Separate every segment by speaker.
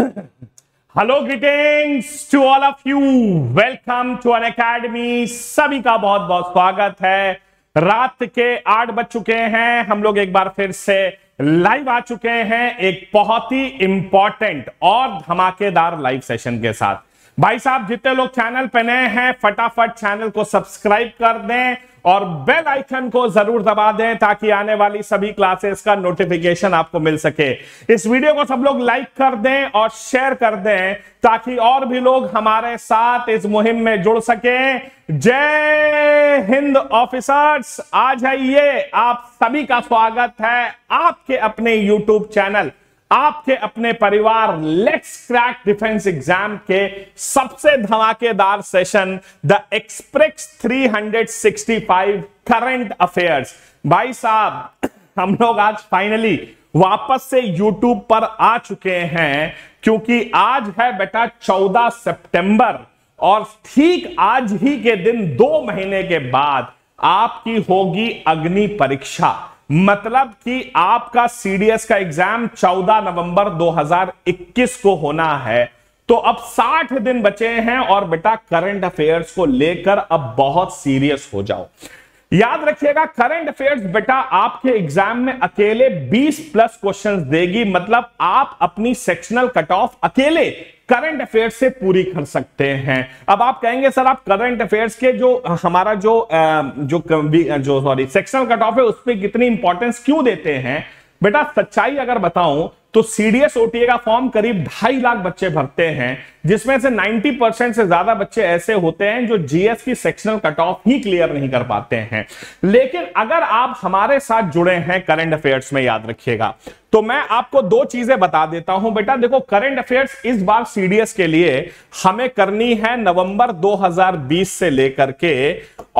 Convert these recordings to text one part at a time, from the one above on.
Speaker 1: Hello greetings to all of you welcome to Unacademy सभी का बहुत बहुत स्वागत है रात के आठ बज चुके हैं हम लोग एक बार फिर से लाइव आ चुके हैं एक बहुत ही इंपॉर्टेंट और धमाकेदार लाइव सेशन के साथ भाई साहब जितने लोग चैनल पे नए हैं फटाफट चैनल को सब्सक्राइब कर दें और बेल आइकन को जरूर दबा दें ताकि आने वाली सभी क्लासेस का नोटिफिकेशन आपको मिल सके इस वीडियो को सब लोग लाइक कर दें और शेयर कर दें ताकि और भी लोग हमारे साथ इस मुहिम में जुड़ सकें जय हिंद ऑफिसर्स आज है ये आप सभी का स्वागत है आपके अपने यूट्यूब चैनल आपके अपने परिवार लेट्स क्रैक डिफेंस एग्जाम के सबसे धमाकेदार session the express 365 current affairs भाई साहब हम लोग आज फाइनली वापस से यूट्यूब पर आ चुके हैं क्योंकि आज है बेटा 14 सितंबर और ठीक आज ही के दिन दो महीने के बाद आपकी होगी अग्नि परीक्षा मतलब कि आपका सीडीएस का एग्जाम 14 नवंबर 2021 को होना है तो अब 60 दिन बचे हैं और बेटा करंट अफेयर्स को लेकर अब बहुत सीरियस हो जाओ याद रखिएगा करंट अफेयर्स बेटा आपके एग्जाम में अकेले 20 प्लस क्वेश्चंस देगी मतलब आप अपनी सेक्शनल कट ऑफ अकेले करंट अफेयर्स से पूरी कर सकते हैं अब आप कहेंगे सर आप करंट अफेयर्स के जो हमारा जो जो जो सॉरी सेक्शनल कट ऑफ है उस पर कितनी इंपॉर्टेंस क्यों देते हैं बेटा सच्चाई अगर बताऊं तो सीडीएस ओटीए का फॉर्म करीब ढाई लाख बच्चे भरते हैं जिसमें से 90 परसेंट से ज्यादा बच्चे ऐसे होते हैं जो जीएस की सेक्शनल कट ऑफ ही क्लियर नहीं कर पाते हैं लेकिन अगर आप हमारे साथ जुड़े हैं करंट अफेयर्स में याद रखिएगा तो मैं आपको दो चीजें बता देता हूं बेटा देखो करंट अफेयर्स इस बार सीडीएस के लिए हमें करनी है नवंबर 2020 से लेकर के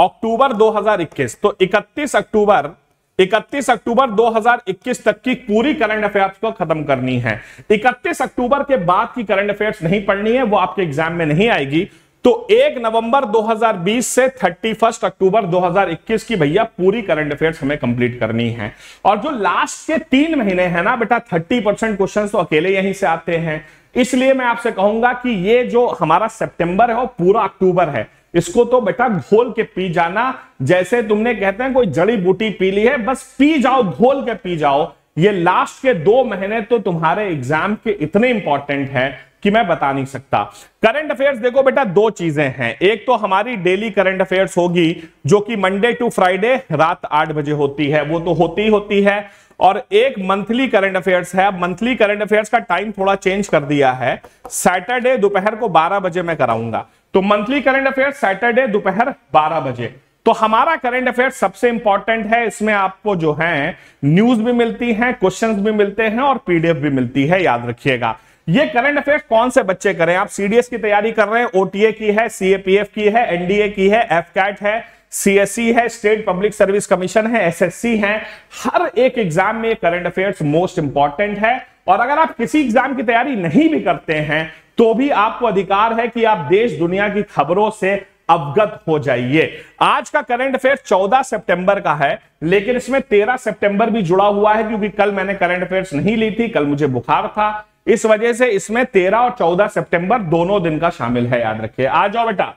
Speaker 1: अक्टूबर 2021 तो 31 अक्टूबर 31 अक्टूबर 2021 तक की पूरी करंट अफेयर्स को खत्म करनी है 31 अक्टूबर के बाद की करंट अफेयर्स नहीं पढ़नी है वो आपके एग्जाम में नहीं आएगी तो 1 नवंबर 2020 से 31 अक्टूबर 2021 की भैया पूरी करंट अफेयर्स हमें कंप्लीट करनी है और जो लास्ट के तीन महीने हैं ना बेटा 30 परसेंट क्वेश्चन तो अकेले यहीं से आते हैं इसलिए मैं आपसे कहूंगा कि ये जो हमारा सेप्टेंबर है वो पूरा अक्टूबर है इसको तो बेटा घोल के पी जाना जैसे तुमने कहते हैं कोई जड़ी बूटी पी ली है बस पी जाओ घोल के पी जाओ ये लास्ट के दो महीने तो तुम्हारे एग्जाम के इतने इंपॉर्टेंट हैं कि मैं बता नहीं सकता करंट अफेयर्स देखो बेटा दो चीजें हैं एक तो हमारी डेली करंट अफेयर्स होगी जो कि मंडे टू फ्राइडे रात आठ बजे होती है वो तो होती ही होती है और एक मंथली करंट अफेयर्स है मंथली करंट अफेयर्स का टाइम थोड़ा चेंज कर दिया है सैटरडे दोपहर को 12 बजे मैं कराऊंगा तो मंथली करंट अफेयर सैटरडे दोपहर 12 बजे तो हमारा करंट अफेयर सबसे इंपॉर्टेंट है इसमें आपको जो है न्यूज भी मिलती है क्वेश्चंस भी मिलते हैं और पीडीएफ भी मिलती है याद रखिएगा ये करंट अफेयर कौन से बच्चे करें आप सीडीएस की तैयारी कर रहे हैं ओटीए की है सीएपीएफ की है एनडीए की है कैट है सीएससी e है स्टेट पब्लिक सर्विस कमीशन है एसएससी है हर एक एग्जाम में करंट अफेयर्स मोस्ट इंपॉर्टेंट है और अगर आप किसी एग्जाम की तैयारी नहीं भी करते हैं तो भी आपको अधिकार है कि आप देश दुनिया की खबरों से अवगत हो जाइए आज का करंट अफेयर 14 सितंबर का है लेकिन इसमें 13 सितंबर भी जुड़ा हुआ है क्योंकि कल मैंने करंट अफेयर नहीं ली थी कल मुझे बुखार था इस वजह से इसमें 13 और 14 सितंबर दोनों दिन का शामिल है याद रखिए आ जाओ बेटा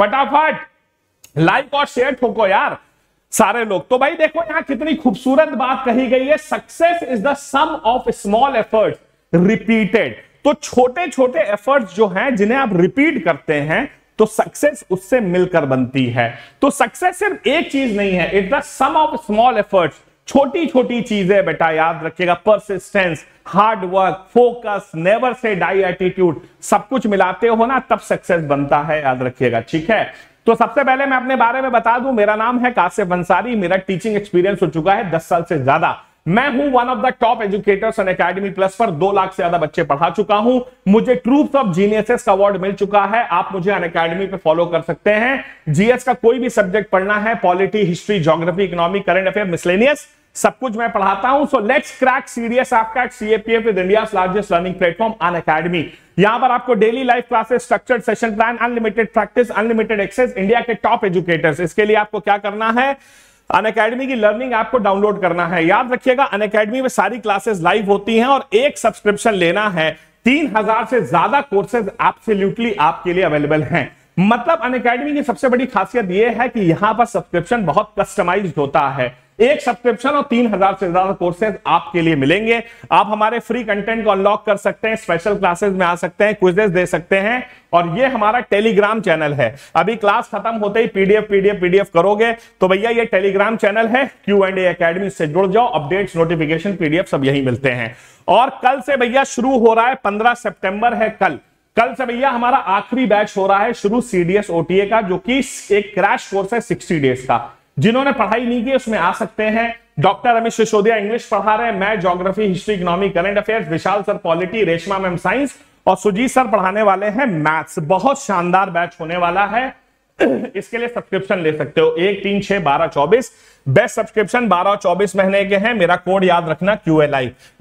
Speaker 1: फटाफट लाइक और शेयर ठोको यार सारे लोग तो भाई देखो यहां कितनी खूबसूरत बात कही गई है success is the sum of small effort repeated तो छोटे छोटे एफर्ट्स जो हैं जिन्हें आप रिपीट करते हैं तो सक्सेस उससे मिलकर बनती है तो सक्सेस सिर्फ एक चीज नहीं है it the sum of small efforts छोटी छोटी चीजें बेटा याद रखिएगा persistence hard work focus never say die attitude सब कुछ मिलाते हो ना तब सक्सेस बनता है याद रखिएगा ठीक है तो सबसे पहले मैं अपने बारे में बता दूं मेरा नाम है कासिफ अंसारी मेरा टीचिंग एक्सपीरियंस हो चुका है दस साल से ज्यादा मैं हूं one of the top educators Unacademy plus पर दो लाख से ज्यादा बच्चे पढ़ा चुका हूं मुझे ट्रूप्स ऑफ जीनियसेस का अवार्ड मिल चुका है आप मुझे अन अकेडमी पर फॉलो कर सकते हैं जीएस का कोई भी सब्जेक्ट पढ़ना है polity history geography economic current affair miscellaneous सब कुछ मैं पढ़ाता हूं सो लेट्स क्रैक सीडीएस आपका CAPF with India largest learning platform Unacademy यहां पर आपको daily life classes structured session plan unlimited practice unlimited access India के टॉप एजुकेटर्स इसके लिए आपको क्या करना है अनकेडमी की लर्निंग ऐप को डाउनलोड करना है याद रखिएगा अन अकेडमी में सारी क्लासेस लाइव होती हैं और एक सब्सक्रिप्शन लेना है तीन हजार से ज्यादा कोर्सेज एब्सोल्युटली आपके लिए अवेलेबल हैं मतलब अन अकेडमी की सबसे बड़ी खासियत यह है कि यहां पर सब्सक्रिप्शन बहुत कस्टमाइज होता है एक सब्सक्रिप्शन और तीन हजार से ज्यादा कोर्सेज आपके लिए मिलेंगे आप हमारे फ्री कंटेंट को अनलॉक कर सकते हैं स्पेशल क्लासेस में आ सकते हैं क्विजेस दे सकते हैं और ये हमारा टेलीग्राम चैनल है अभी क्लास खत्म होते ही पीडीएफ पीडीएफ पीडीएफ करोगे तो भैया ये टेलीग्राम चैनल है क्यू एंड एकेडमी से जुड़ जाओ अपडेट्स नोटिफिकेशन पीडीएफ सब यही मिलते हैं और कल से भैया शुरू हो रहा है पंद्रह सेप्टेंबर है कल कल से भैया हमारा आखिरी बैच हो रहा है शुरू सीडीएस ओटीए का जो कि एक क्रैश कोर्स है सिक्सटी डेज का जिन्होंने पढ़ाई नहीं की उसमें आ सकते हैं डॉक्टर अमित सिसोदिया इंग्लिश पढ़ा रहे हैं मैं geography history economy current affairs Vishal sir polity Reshma ma'am science और सुजीत सर पढ़ाने वाले हैं मैथ्स बहुत शानदार बैच होने वाला है इसके लिए सब्सक्रिप्शन ले सकते हो एक तीन छह बारह चौबीस बेस्ट सब्सक्रिप्शन बारह और चौबीस महीने के हैं मेरा कोड याद रखना क्यू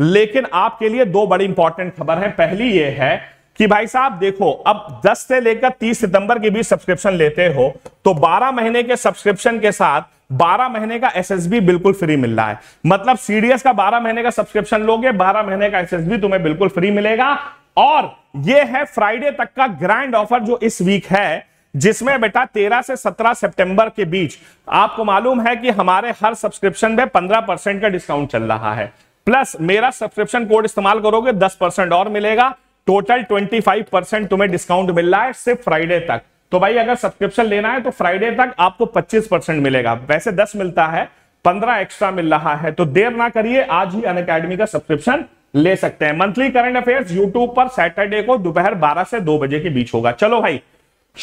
Speaker 1: लेकिन आपके लिए दो बड़ी इंपॉर्टेंट खबर है पहली ये है कि भाई साहब देखो अब 10 से लेकर 30 सितंबर के बीच सब्सक्रिप्शन लेते हो तो 12 महीने के सब्सक्रिप्शन के साथ 12 महीने का एसएसबी बिल्कुल फ्री मिल रहा है मतलब सीडीएस का 12 महीने का सब्सक्रिप्शन लोगे 12 महीने का एसएसबी तुम्हें बिल्कुल फ्री मिलेगा और यह है फ्राइडे तक का ग्रैंड ऑफर जो इस वीक है जिसमें बेटा 13 से 17 सितंबर के बीच आपको मालूम है कि हमारे हर सब्सक्रिप्शन में 15 परसेंट का डिस्काउंट चल रहा है प्लस मेरा सब्सक्रिप्शन कोड इस्तेमाल करोगे 10 परसेंट और मिलेगा टोटल 25 परसेंट तुम्हें डिस्काउंट मिल रहा है सिर्फ फ्राइडे तक तो भाई अगर सब्सक्रिप्शन लेना है तो फ्राइडे तक आपको 25 परसेंट मिलेगा वैसे 10 मिलता है 15 एक्स्ट्रा मिल रहा है तो देर ना करिए आज ही अन अकेडमी का सब्सक्रिप्शन ले सकते हैं मंथली करंट अफेयर यूट्यूब पर सैटरडे को दोपहर बारह से दो बजे के बीच होगा चलो भाई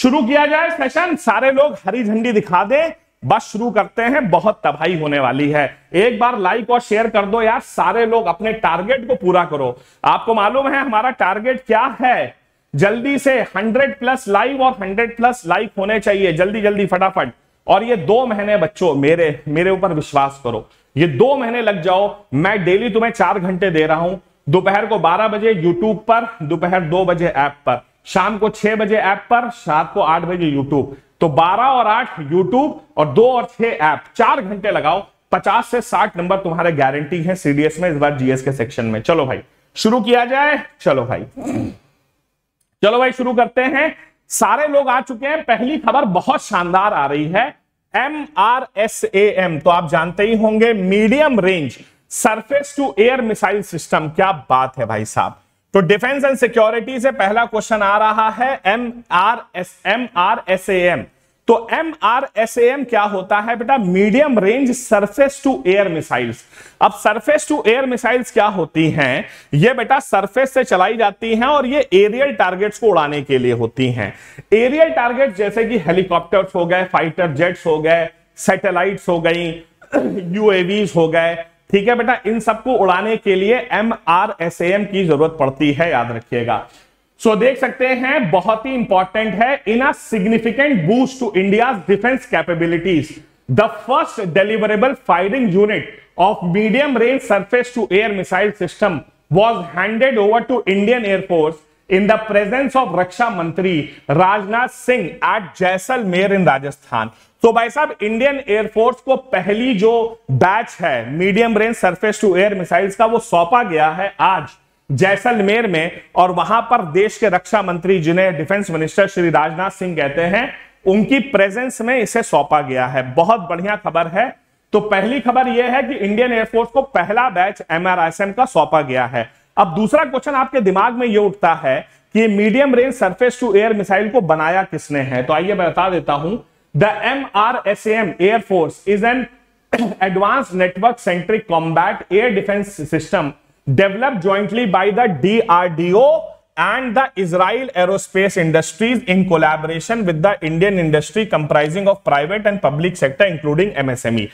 Speaker 1: शुरू किया जाए सेशन सारे लोग हरी झंडी दिखा दें बस शुरू करते हैं बहुत तबाही होने वाली है एक बार लाइक और शेयर कर दो यार सारे लोग अपने टारगेट को पूरा करो आपको मालूम है हमारा टारगेट क्या है जल्दी से 100 प्लस लाइव और 100 प्लस लाइक होने चाहिए जल्दी जल्दी फटाफट और ये दो महीने बच्चों मेरे मेरे ऊपर विश्वास करो ये दो महीने लग जाओ मैं डेली तुम्हें चार घंटे दे रहा हूं दोपहर को 12 बजे यूट्यूब पर दोपहर दो बजे ऐप पर शाम को छह बजे ऐप पर रात को आठ बजे यूट्यूब तो बारह और आठ यूट्यूब और दो और छह ऐप चार घंटे लगाओ पचास से साठ नंबर तुम्हारे गारंटी है सीडीएस में इस बार जीएस के सेक्शन में चलो भाई शुरू किया जाए चलो भाई चलो भाई शुरू करते हैं सारे लोग आ चुके हैं पहली खबर बहुत शानदार आ रही है M R S A M तो आप जानते ही होंगे medium range surface to air missile system क्या बात है भाई साहब तो डिफेंस एंड सिक्योरिटी से पहला क्वेश्चन आ रहा है M R S M R S A M तो M R S A M क्या होता है बेटा medium range surface to air missiles अब सरफेस टू एयर मिसाइल्स क्या होती हैं ये बेटा सरफेस से चलाई जाती हैं और ये एरियल टारगेट्स को उड़ाने के लिए होती हैं एरियल टारगेट जैसे कि हेलीकॉप्टर्स हो गए फाइटर जेट्स हो गए सैटेलाइट्स हो गई यूएवीज हो गए ठीक है बेटा इन सबको उड़ाने के लिए एम आर एस एम की जरूरत पड़ती है याद रखिएगा सो देख सकते हैं बहुत ही इंपॉर्टेंट है in a significant boost to India defence capabilities the first deliverable firing unit of medium range surface to air missile system was handed over to Indian air force in the presence of raksha mantri Rajnath Singh at Jaisalmer in Rajasthan तो भाई साहब Indian air force को पहली जो batch है medium range surface to air missiles का वो सौंपा गया है आज जैसलमेर में और वहां पर देश के रक्षा मंत्री जिन्हें डिफेंस मिनिस्टर श्री राजनाथ सिंह कहते हैं उनकी प्रेजेंस में इसे सौंपा गया है बहुत बढ़िया खबर है तो पहली खबर यह है कि इंडियन एयरफोर्स को पहला बैच एमआरएसएम का सौंपा गया है अब दूसरा क्वेश्चन आपके दिमाग में यह उठता है कि medium range surface to air missile को बनाया किसने है तो आइए मैं बता देता हूं The MRSAM Air Force is an advanced network-centric combat air defense system developed jointly by the DRDO and the Israel Aerospace Industries in collaboration with the Indian industry comprising of private and public sector including MSME.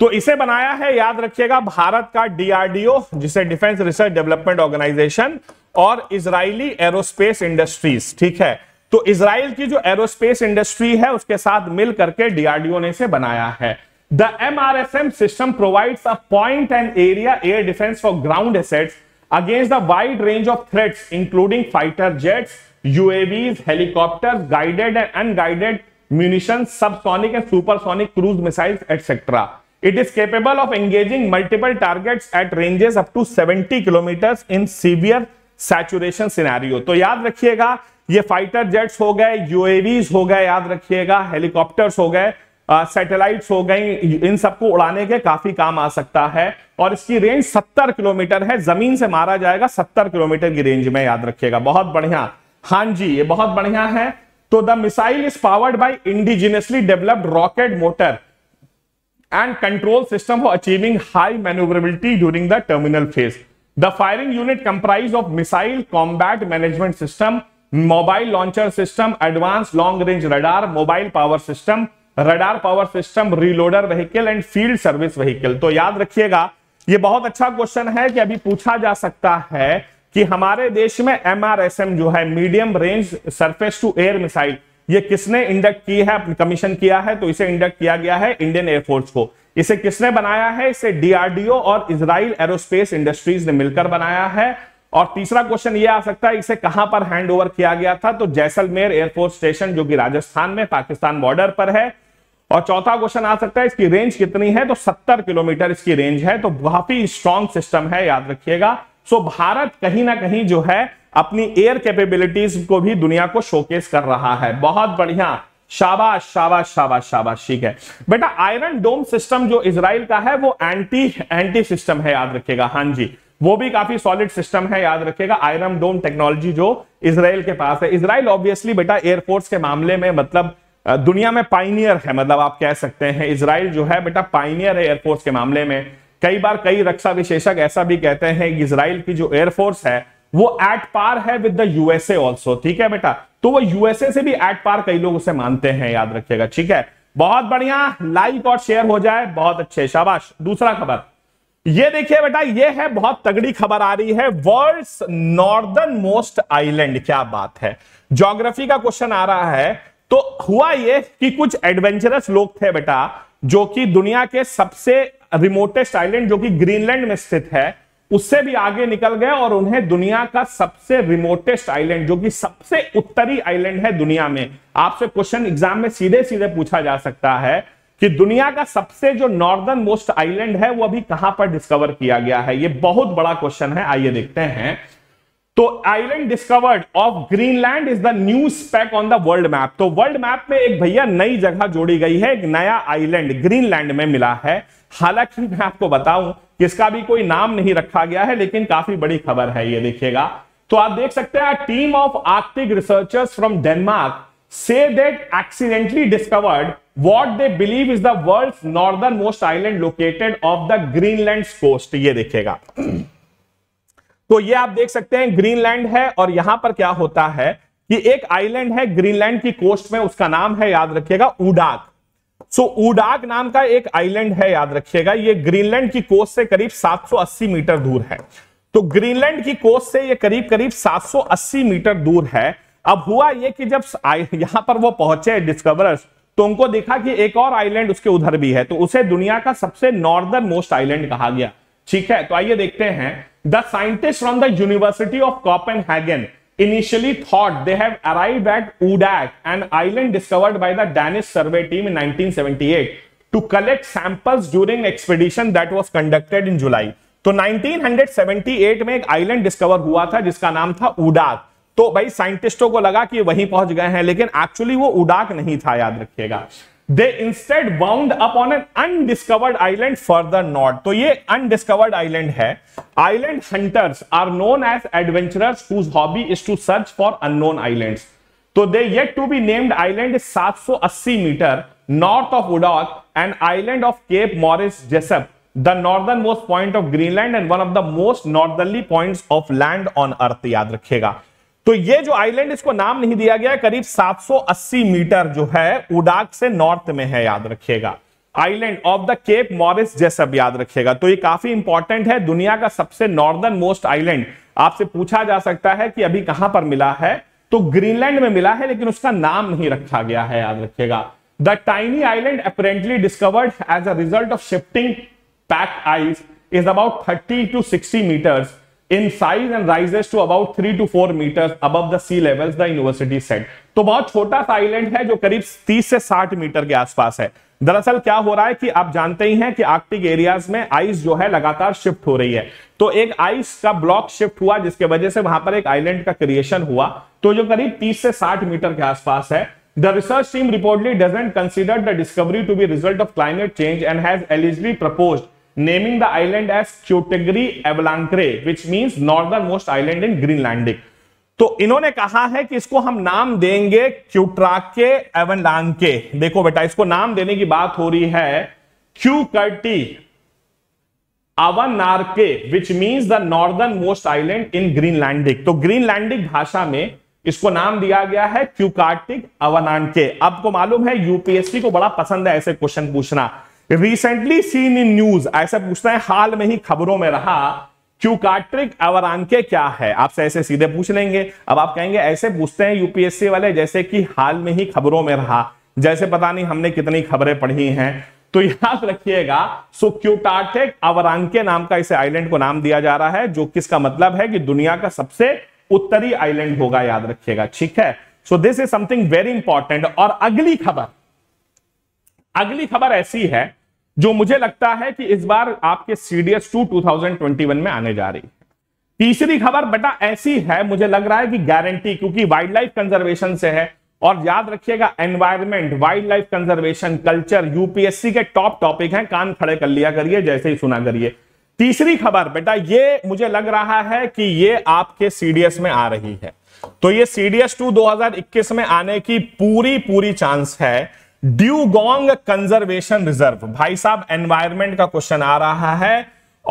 Speaker 1: तो इसे बनाया है याद रखिएगा भारत का DRDO जिसे defence research development organisation और Israeli aerospace industries ठीक है तो इसराइल की जो एरोस्पेस इंडस्ट्री है उसके साथ मिल करके डीआरडीओ ने इसे बनाया है the M R F M system provide a point and area air defence for ground assets against the wide range of threats including fighter jets UAVs helicopter guided and unguided munition subsonic and supersonic cruise missile etcetera it is capable of engaging multiple targets at ranges up to seventy kilometre in severe saturation scenario. तो याद रखिएगा ये fighter jets हो गए UAVs हो गए याद रखिएगा हेलीकॉप्टर्स हो गए सैटेलाइट्स हो गई इन सबको उड़ाने के काफी काम आ सकता है और इसकी रेंज 70 किलोमीटर है जमीन से मारा जाएगा 70 किलोमीटर की रेंज में याद रखिएगा बहुत बढ़िया हां जी ये बहुत बढ़िया है तो the missile is powered by indigenously developed rocket motor and control system for achieving high manoeuvrability during the terminal phase the firing unit comprise of missile combat management system mobile launcher system advance long range radar mobile power system radar power system reloader vehicle and field service vehicle तो याद रखिएगा ये बहुत अच्छा question है कि अभी पूछा जा सकता है कि हमारे देश में एमआरएसएम जो है medium range surface to air missile ये किसने इंडक्ट की है कमीशन किया है तो इसे इंडक्ट किया गया है इंडियन एयरफोर्स को इसे किसने बनाया है इसे डीआरडीओ और इसराइल एरोस्पेस इंडस्ट्रीज ने मिलकर बनाया है और तीसरा क्वेश्चन ये आ सकता है इसे कहां पर हैंड ओवर किया गया था तो जैसलमेर एयरफोर्स स्टेशन जो कि राजस्थान में पाकिस्तान बॉर्डर पर है और चौथा क्वेश्चन आ सकता है इसकी रेंज कितनी है तो 70 किलोमीटर इसकी रेंज है तो काफी स्ट्रांग सिस्टम है याद रखिएगा सो भारत कहीं ना कहीं जो है अपनी एयर कैपेबिलिटीज को भी दुनिया को शोकेस कर रहा है बहुत बढ़िया शाबाश शाबाश शाबाश शाबाश ठीक है बेटा आयरन डोम सिस्टम जो इसराइल का है वो एंटी एंटी सिस्टम है याद रखिएगा हां जी वो भी काफी सॉलिड सिस्टम है याद रखिएगा आयरम डोम टेक्नोलॉजी जो इसराइल के पास है इसराइल ऑब्वियसली बेटा एयरफोर्स के मामले में मतलब दुनिया में पाइनियर है मतलब आप कह सकते हैं इसराइल जो है बेटा पाइनियर है एयरफोर्स के मामले में कई बार कई रक्षा विशेषक ऐसा भी कहते हैं इसराइल की जो एयरफोर्स है वो एट पार है विद द यूएसए ऑल्सो ठीक है बेटा तो वो यूएसए से भी एट पार कई लोग उसे मानते हैं याद रखिएगा ठीक है बहुत बढ़िया लाइक और शेयर हो जाए बहुत अच्छे शाबाश दूसरा खबर ये देखिए बेटा ये है बहुत तगड़ी खबर आ रही है वर्ल्ड नॉर्दर्न मोस्ट आइलैंड क्या बात है ज्योग्राफी का क्वेश्चन आ रहा है तो हुआ ये कि कुछ एडवेंचरस लोग थे बेटा जो कि दुनिया के सबसे रिमोटेस्ट आइलैंड जो कि ग्रीनलैंड में स्थित है उससे भी आगे निकल गए और उन्हें दुनिया का सबसे रिमोटेस्ट आइलैंड जो कि सबसे उत्तरी आइलैंड है दुनिया में आपसे क्वेश्चन एग्जाम में सीधे सीधे पूछा जा सकता है कि दुनिया का सबसे जो नॉर्दर्न मोस्ट आइलैंड है वो अभी कहां पर डिस्कवर किया गया है ये बहुत बड़ा क्वेश्चन है आइए देखते हैं तो island discovered off Greenland is the new speck on the world map तो वर्ल्ड मैप में एक भैया नई जगह जोड़ी गई है एक नया आइलैंड ग्रीनलैंड में मिला है हालांकि मैं आपको बताऊं इसका भी कोई नाम नहीं रखा गया है लेकिन काफी बड़ी खबर है ये देखिएगा तो आप देख सकते हैं team of arctic researchers from Denmark say that accidentally discovered what they believe is the world's northernmost island located off the Greenland coast. ये देखेगा तो ये आप देख सकते हैं ग्रीनलैंड है और यहां पर क्या होता है कि एक आइलैंड है ग्रीनलैंड की कोस्ट में उसका नाम है याद रखिएगा उडाक सो so, उडाक नाम का एक आइलैंड है याद रखिएगा ये ग्रीनलैंड की कोस्ट से करीब 780 मीटर दूर है तो ग्रीनलैंड की कोस्ट से ये करीब करीब 780 मीटर दूर है अब हुआ ये कि जब यहां पर वो पहुंचे डिस्कवरर्स तो उनको देखा कि एक और आइलैंड उसके उधर भी है तो उसे दुनिया का सबसे नॉर्दर्न मोस्ट आइलैंड कहा गया ठीक है तो आइए देखते हैं the scientist from the university of Hagen initially thought they have arrive at Oodaaq and island discovered by the Danish survey team in 1978 to collect samples during expedition that was conducted in July तो 1978 में एक island discover हुआ था जिसका नाम था उडाक तो भाई साइंटिस्टों को लगा कि वहीं पहुंच गए हैं लेकिन एक्चुअली वो उड़ाक नहीं था याद रखिएगा they instead bound up on an undiscovered island further north तो ये अनडिस्कवर्ड आइलैंड है island hunters are known as adventurers whose hobby is to search for unknown island तो they yet to be named island 780 metre north of Oodaaq and island off Cape Morris Jesup the northern most point of Greenland and one of the most northerly point of land on earth याद रखिएगा तो ये जो island इसको नाम नहीं दिया गया करीब 780 मीटर जो है उडाक से नॉर्थ में है याद रखिएगा island of the Cape Morris जैसा भी याद रखिएगा तो ये काफी इंपॉर्टेंट है दुनिया का सबसे नॉर्दर्न मोस्ट आइलैंड आपसे पूछा जा सकता है कि अभी कहां पर मिला है तो ग्रीनलैंड में मिला है लेकिन उसका नाम नहीं रखा गया है याद रखिएगा the tiny island apparently discovered as a result of shifting pack ice is about thirty to sixty metres in size and rises to about 3 to 4 meters above the sea levels the university said to bahut chhota sa island hai jo kareeb 30 se 60 meter ke aas दरअसल क्या हो रहा है कि आप जानते ही हैं कि आर्कटिक एरियाज में आइस जो है लगातार शिफ्ट हो रही है तो एक आइस का ब्लॉक शिफ्ट हुआ जिसके वजह से वहां पर एक आइलैंड का क्रिएशन हुआ तो जो करीब 30 से 60 मीटर के आसपास है the research team reportedly doesn't consider the discovery to be result of climate change and has allegedly proposed naming the island as Chutagiri Avalankre, which means northernmost island in Greenlandic. तो इन्होंने कहा है कि इसको हम नाम देंगे क्यूट्राके लांके देखो बेटा इसको नाम देने की बात हो रही है Qeqertaq Avannarleq which means the northern most island in Greenlandic तो ग्रीनलैंडिक भाषा में इसको नाम दिया गया है क्यूकार्टिक अवनानके आपको मालूम है यूपीएससी को बड़ा पसंद है ऐसे क्वेश्चन पूछना रिसेंटली सीन इन न्यूज ऐसा पूछता है हाल में ही खबरों में रहा क्यूकाट्रिक आंके क्या है आपसे ऐसे सीधे पूछ लेंगे अब आप कहेंगे ऐसे पूछते हैं यूपीएससी वाले जैसे कि हाल में ही खबरों में रहा जैसे पता नहीं हमने कितनी खबरें पढ़ी हैं तो याद रखिएगा सो अवर आंके नाम का इसे आइलैंड को नाम दिया जा रहा है जो किसका मतलब है कि दुनिया का सबसे उत्तरी आइलैंड होगा याद रखिएगा ठीक है so this is something very important और अगली खबर अगली खबर ऐसी है जो मुझे लगता है कि इस बार आपके सीडीएस टू टू में आने जा रही है तीसरी खबर बेटा ऐसी है मुझे लग रहा है कि गारंटी क्योंकि वाइल्ड लाइफ कंजर्वेशन से है और याद रखिएगा environment wildlife conservation culture UPSC के टॉप टॉपिक हैं कान खड़े कर लिया करिए जैसे ही सुना करिए तीसरी खबर बेटा ये मुझे लग रहा है कि ये आपके सीडीएस में आ रही है तो ये सीडीएस टू 2021 में आने की पूरी पूरी चांस है ड्यूगोंग कंजर्वेशन रिजर्व भाई साहब एनवायरमेंट का क्वेश्चन आ रहा है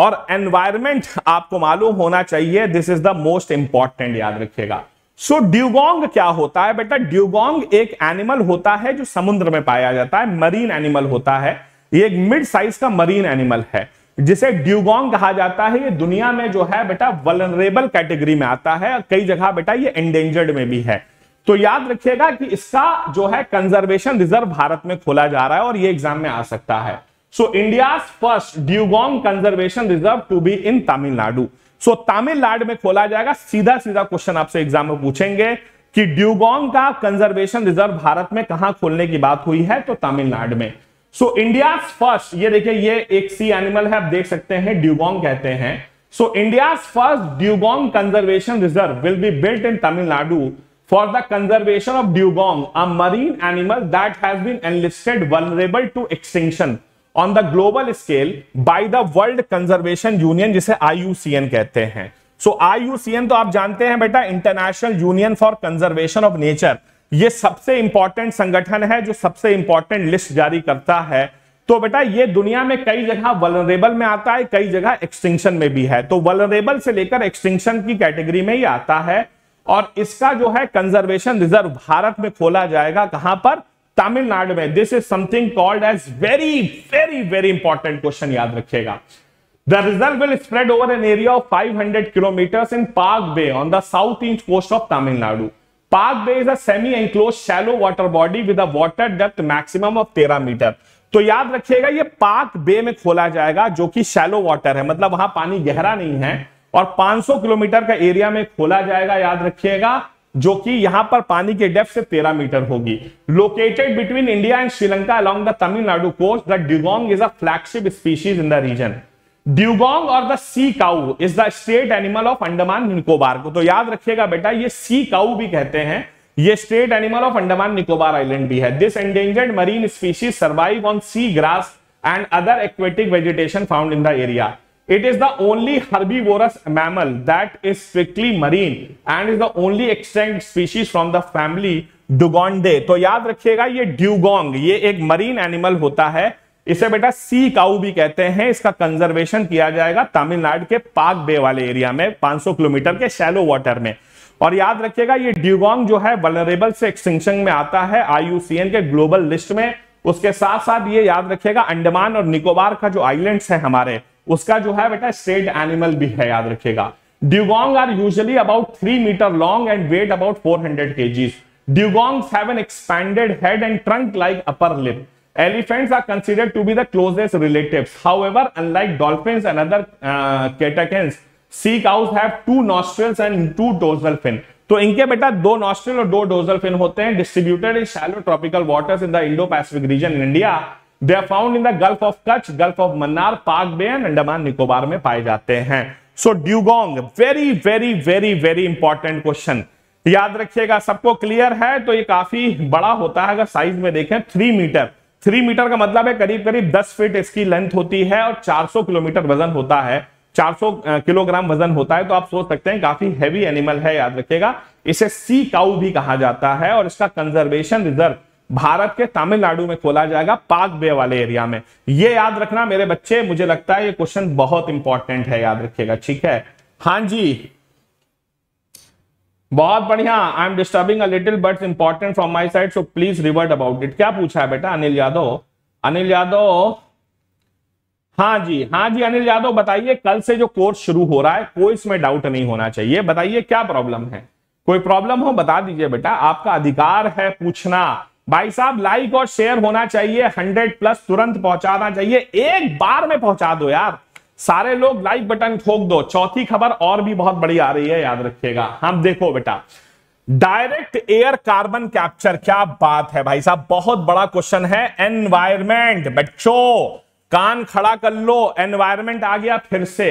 Speaker 1: और एनवायरमेंट आपको मालूम होना चाहिए this is the most important याद रखिएगा सो so, ड्यूगोंग क्या होता है बेटा ड्यूगोंग एक एनिमल होता है जो समुद्र में पाया जाता है मरीन एनिमल होता है ये एक मिड साइज का मरीन एनिमल है जिसे ड्यूगोंग कहा जाता है ये दुनिया में जो है बेटा वलनरेबल कैटेगरी में आता है कई जगह बेटा ये एंडेंजर्ड में भी है तो याद रखिएगा कि इसका जो है कंजर्वेशन रिजर्व भारत में खोला जा रहा है और ये एग्जाम में आ सकता है so India first dugong conservation reserve to be in Tamil Nadu so Tamil Nadu में खोला जाएगा सीधा सीधा क्वेश्चन आपसे एग्जाम में पूछेंगे कि ड्यूगोंग का कंजर्वेशन रिजर्व भारत में कहां खोलने की बात हुई है तो तमिलनाडु में सो इंडिया फर्स्ट ये देखिए ये एक सी एनिमल है आप देख सकते हैं ड्यूगोंग कहते हैं so India first dugong conservation reserve will be built in Tamil Nadu for the conservation of dugong, a marine animal that has been enlisted vulnerable to extinction on the global scale by the World Conservation Union जिसे IUCN कहते हैं सो so, तो आप जानते हैं बेटा International Union for Conservation of Nature ये सबसे इंपॉर्टेंट संगठन है जो सबसे इंपॉर्टेंट लिस्ट जारी करता है तो बेटा ये दुनिया में कई जगह वलरेबल में आता है कई जगह एक्सटिंक्शन में भी है तो वलरेबल से लेकर एक्सटिंक्शन की कैटेगरी में ही आता है और इसका जो है कंजर्वेशन रिजर्व भारत में खोला जाएगा कहां पर तमिलनाडु में this is something called as very very very important question याद रखिएगा the reserve will spread over an area of 500 hundred kilometre in Palk Bay on the south east coast of Tamil Nadu Palk Bay is a semi enclose shallow water body with a depth maximum of तेरह metre तो याद रखिएगा ये पाक बे में खोला जाएगा जो कि शेलो वाटर है मतलब वहां पानी गहरा नहीं है और 500 किलोमीटर का एरिया में खोला जाएगा याद रखिएगा जो कि यहां पर पानी के डेप्थ से 13 मीटर होगी located between India and Sri Lanka along the Tamil Nadu coast the dugong is a flagship species in the region dugong और the sea cow is the state animal of Andaman Nicobar को तो याद रखिएगा बेटा ये सी काउ भी कहते हैं ये state animal of Andaman Nicobar island भी है this endangered marine species survive on sea grass and other aquatic vegetation found in the area It is the only herbivorous mammal that is strictly marine and is the only extinct species from the family Dugongidae तो याद रखिएगा ये dugong ये एक marine animal होता है इसे बेटा सी काउ भी कहते हैं इसका कंजर्वेशन किया जाएगा तमिलनाडु के पाक बे वाले एरिया में 500 किलोमीटर के शैलो वाटर में और याद रखिएगा ये ड्यूगोंग जो है वलरेबल से एक्सटिंक्शन में आता है आईयूसीएन के ग्लोबल लिस्ट में उसके साथ साथ ये याद रखिएगा अंडमान और निकोबार का जो आइलैंड्स है हमारे उसका जो है बेटा स्टेट एनिमल भी है याद रखिएगा dugong are usually about three metre long and weight about four hundred K Gs dugong expanded head and trunk like upper lip elephants are considered to be the closest relative however unlike dolphin other uh, catechins sea cows have two nostrils and two dorsal fin तो इनके बेटा दो nostril और दो डोजल fin होते हैं distributed in shallow tropical waters in the Indo Pacific region in India they are found in the gulf of Kutch gulf of Mannar Palk Bay and Andaman Nicobar में पाए जाते हैं so dugong very very very very important question याद रखिएगा सबको clear है तो ये काफी बड़ा होता है अगर साइज में देखें थ्री मीटर थ्री मीटर का मतलब है करीब करीब दस फीट इसकी लेंथ होती है और चार सौ किलोमीटर वजन होता है चार सौ किलोग्राम वजन होता है तो आप सोच सकते हैं काफी हैवी एनिमल है याद रखिएगा इसे सी काउ भी कहा जाता है और इसका कंजर्वेशन रिजर्व भारत के तमिलनाडु में खोला जाएगा पाक बे वाले एरिया में ये याद रखना मेरे बच्चे मुझे लगता है ये क्वेश्चन बहुत इंपॉर्टेंट है याद रखिएगा ठीक है हाँ जी बहुत बढ़िया I am disturbing a little but important from my side so please revert about it क्या पूछा है बेटा अनिल यादव अनिल यादव हाँ जी हाँ जी अनिल यादव बताइए कल से जो कोर्स शुरू हो रहा है कोई इसमें डाउट नहीं होना चाहिए बताइए क्या प्रॉब्लम है कोई प्रॉब्लम हो बता दीजिए बेटा आपका अधिकार है पूछना भाई साहब लाइक और शेयर होना चाहिए हंड्रेड प्लस तुरंत पहुंचाना चाहिए एक बार में पहुंचा दो यार सारे लोग लाइक बटन ठोक दो चौथी खबर और भी बहुत बड़ी आ रही है याद रखिएगा हम देखो बेटा डायरेक्ट एयर कार्बन कैप्चर क्या बात है भाई साहब बहुत बड़ा क्वेश्चन है एनवायरमेंट बच्चों कान खड़ा कर लो एनवायरमेंट आ गया फिर से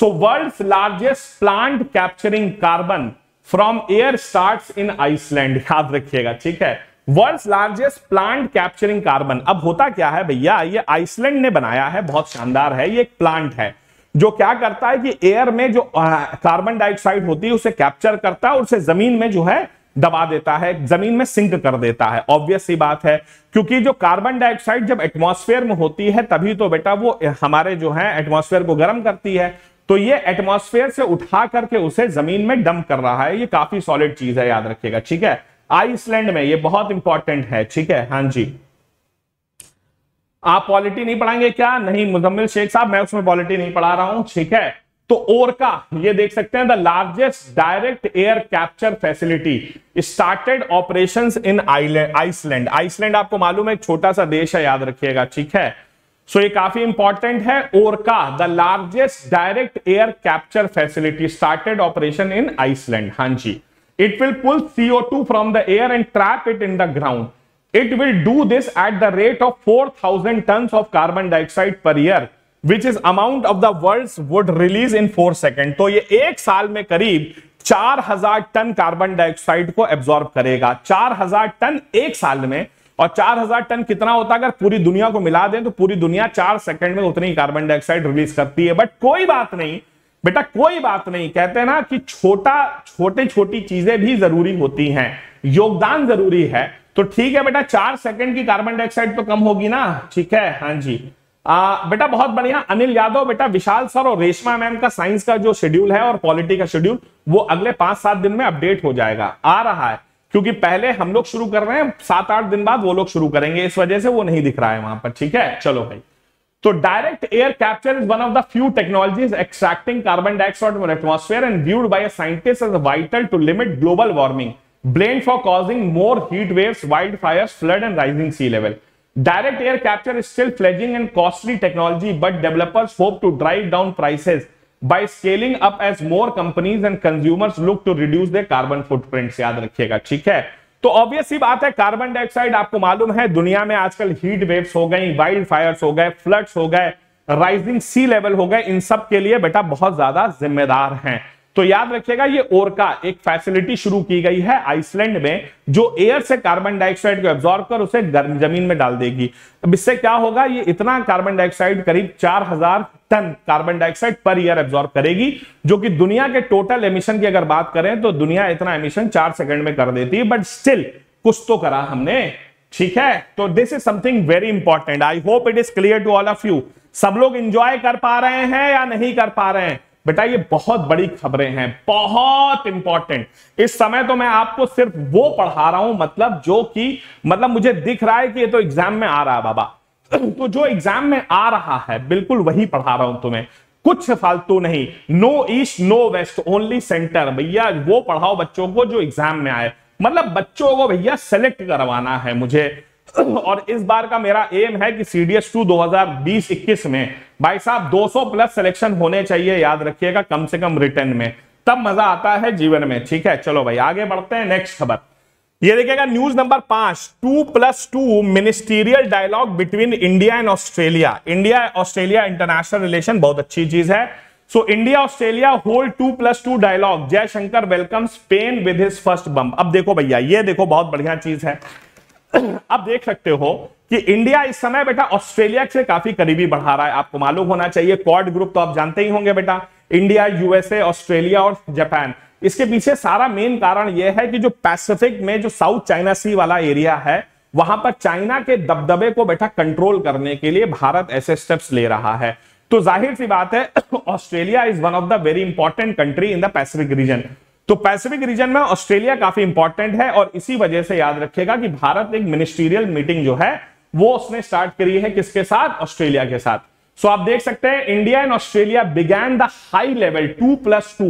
Speaker 1: so world largest plant capturing carbon from air start in Iceland याद रखिएगा ठीक है world largest plant capturing carbon अब होता क्या है भैया ये आइसलैंड ने बनाया है बहुत शानदार है ये एक प्लांट है जो क्या करता है कि एयर में जो कार्बन डाइऑक्साइड होती है उसे कैप्चर करता है और उसे जमीन में जो है दबा देता है जमीन में सिंक कर देता है ऑब्वियस ही बात है क्योंकि जो कार्बन डाइऑक्साइड जब एटमोसफेयर में होती है तभी तो बेटा वो हमारे जो है एटमोस्फेयर को गर्म करती है तो ये एटमोस्फेयर से उठा करके उसे जमीन में डंप कर रहा है ये काफी सॉलिड चीज है याद रखिएगा ठीक है आइसलैंड में ये बहुत इंपॉर्टेंट है ठीक है हाँ जी आप पॉलिटी नहीं पढ़ाएंगे क्या नहीं मुजम्मिल शेख साहब मैं उसमें पॉलिटी नहीं पढ़ा रहा हूं ठीक है तो ओरका ये देख सकते हैं the largest direct air capture facility started operation in Iceland Iceland आपको मालूम है एक छोटा सा देश है याद रखिएगा ठीक है सो so, ये काफी इंपॉर्टेंट है Orca the largest direct air capture facility started operation in Iceland हां जी It will pull CO2 from the air and trap it in the ground. It will do this at the rate of 4,000 tons of carbon dioxide per year, which is amount of the world's would release in 4 second. तो ये एक साल में करीब 4,000 ton carbon dioxide को absorb करेगा 4,000 ton एक साल में और 4,000 टन कितना होता है अगर पूरी दुनिया को मिला दें तो पूरी दुनिया चार सेकंड में उतनी कार्बन डाइऑक्साइड रिलीज करती है बट कोई बात नहीं बेटा कोई बात नहीं कहते ना कि छोटा छोटे छोटी चीजें भी जरूरी होती हैं योगदान जरूरी है तो ठीक है बेटा चार सेकंड की कार्बन डाइऑक्साइड तो कम होगी ना ठीक है हाँ जी आ, बेटा बहुत बढ़िया अनिल यादव बेटा विशाल सर और रेशमा मैम का साइंस का जो शेड्यूल है और पॉलिटी का शेड्यूल वो अगले पांच सात दिन में अपडेट हो जाएगा आ रहा है क्योंकि पहले हम लोग शुरू कर रहे हैं सात आठ दिन बाद वो लोग शुरू करेंगे इस वजह से वो नहीं दिख रहा है वहां पर ठीक है चलो भाई तो direct air capture is one of the few technologies extracting carbon dioxide from atmosphere and viewed by a scientist as vital to limit global warming blame for causing more heat waves wild fires flood and rising sea level direct air capture is still fledging and costly technology but developers hope to drive down prices by scaling up as more companies and consumers look to reduce their carbon footprints याद रखिएगा ठीक है तो obvious ही बात है carbon dioxide आपको मालूम है दुनिया में आजकल हीट वेव्स हो गई वाइल्ड फायर्स हो गए फ्लड्स हो गए राइजिंग सी लेवल हो गए इन सब के लिए बेटा बहुत ज्यादा जिम्मेदार हैं तो याद रखिएगा ये ओरका एक फैसिलिटी शुरू की गई है आइसलैंड में जो एयर से कार्बन डाइऑक्साइड को एब्जॉर्ब कर उसे गर्म जमीन में डाल देगी अब इससे क्या होगा ये इतना कार्बन डाइऑक्साइड करीब 4000 ton carbon dioxide per year absorb करेगी जो कि दुनिया के टोटल एमिशन की अगर बात करें तो दुनिया इतना एमिशन चार सेकेंड में कर देती है बट स्टिल कुछ तो करा हमने ठीक है तो this is something very important I hope it is clear to all of you सब लोग इंजॉय कर पा रहे हैं या नहीं कर पा रहे हैं बेटा ये बहुत बड़ी खबरें हैं बहुत इंपॉर्टेंट इस समय तो मैं आपको सिर्फ वो पढ़ा रहा हूं मतलब जो कि मतलब मुझे दिख रहा है कि ये तो एग्जाम में आ रहा है बाबा तो जो एग्जाम में आ रहा है बिल्कुल वही पढ़ा रहा हूं तुम्हें कुछ फालतू नहीं no east no west only centre भैया वो पढ़ाओ बच्चों को जो एग्जाम में आए मतलब बच्चों को भैया सेलेक्ट करवाना है मुझे और इस बार का मेरा एम है कि सीडीएस टू 2020-21 में भाई साहब 200 प्लस सिलेक्शन होने चाहिए याद रखिएगा कम से कम रिटर्न में तब मजा आता है जीवन में ठीक है चलो भाई आगे बढ़ते हैं नेक्स्ट खबर ये देखिएगा न्यूज नंबर पांच two plus two ministerial dialogue between India and Australia India Australia international relation बहुत अच्छी चीज है so India Australia hold two plus two dialogue Jaishankar welcome Spain with his first bomb अब देखो भैया ये देखो बहुत बढ़िया चीज है आप देख सकते हो कि इंडिया इस समय बेटा ऑस्ट्रेलिया से काफी करीबी बढ़ा रहा है आपको मालूम होना चाहिए क्वाड ग्रुप तो आप जानते ही होंगे बेटा इंडिया यूएसए ऑस्ट्रेलिया और जापान इसके पीछे सारा मेन कारण यह है कि जो पैसिफिक में जो साउथ चाइना सी वाला एरिया है वहां पर चाइना के दबदबे को बैठा कंट्रोल करने के लिए भारत ऐसे स्टेप्स ले रहा है तो जाहिर सी बात है Australia is one of the very important country in the Pacific region तो पैसिफिक रीजन में ऑस्ट्रेलिया काफी इंपॉर्टेंट है और इसी वजह से याद रखेगा कि भारत एक मिनिस्ट्रियल मीटिंग जो है वो उसने स्टार्ट करी है किसके साथ ऑस्ट्रेलिया के साथ सो so, आप देख सकते हैं India and Australia began the high level two plus two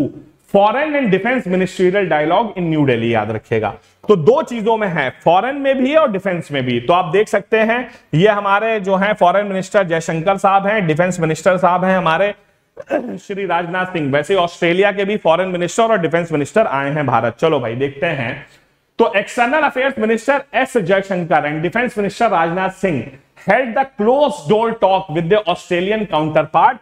Speaker 1: foreign and defence ministerial dialogue in new Delhi याद रखेगा तो दो चीजों में है फॉरेन में भी और डिफेंस में भी तो आप देख सकते हैं ये हमारे जो है फॉरेन मिनिस्टर जयशंकर साहब हैं डिफेंस मिनिस्टर साहब हैं हमारे श्री राजनाथ सिंह वैसे ऑस्ट्रेलिया के भी फॉरेन मिनिस्टर और डिफेंस मिनिस्टर आए हैं भारत चलो भाई देखते हैं तो external affairs minister S Jaishankar and defence minister Rajnath Singh the close door talk with the Australian counterpart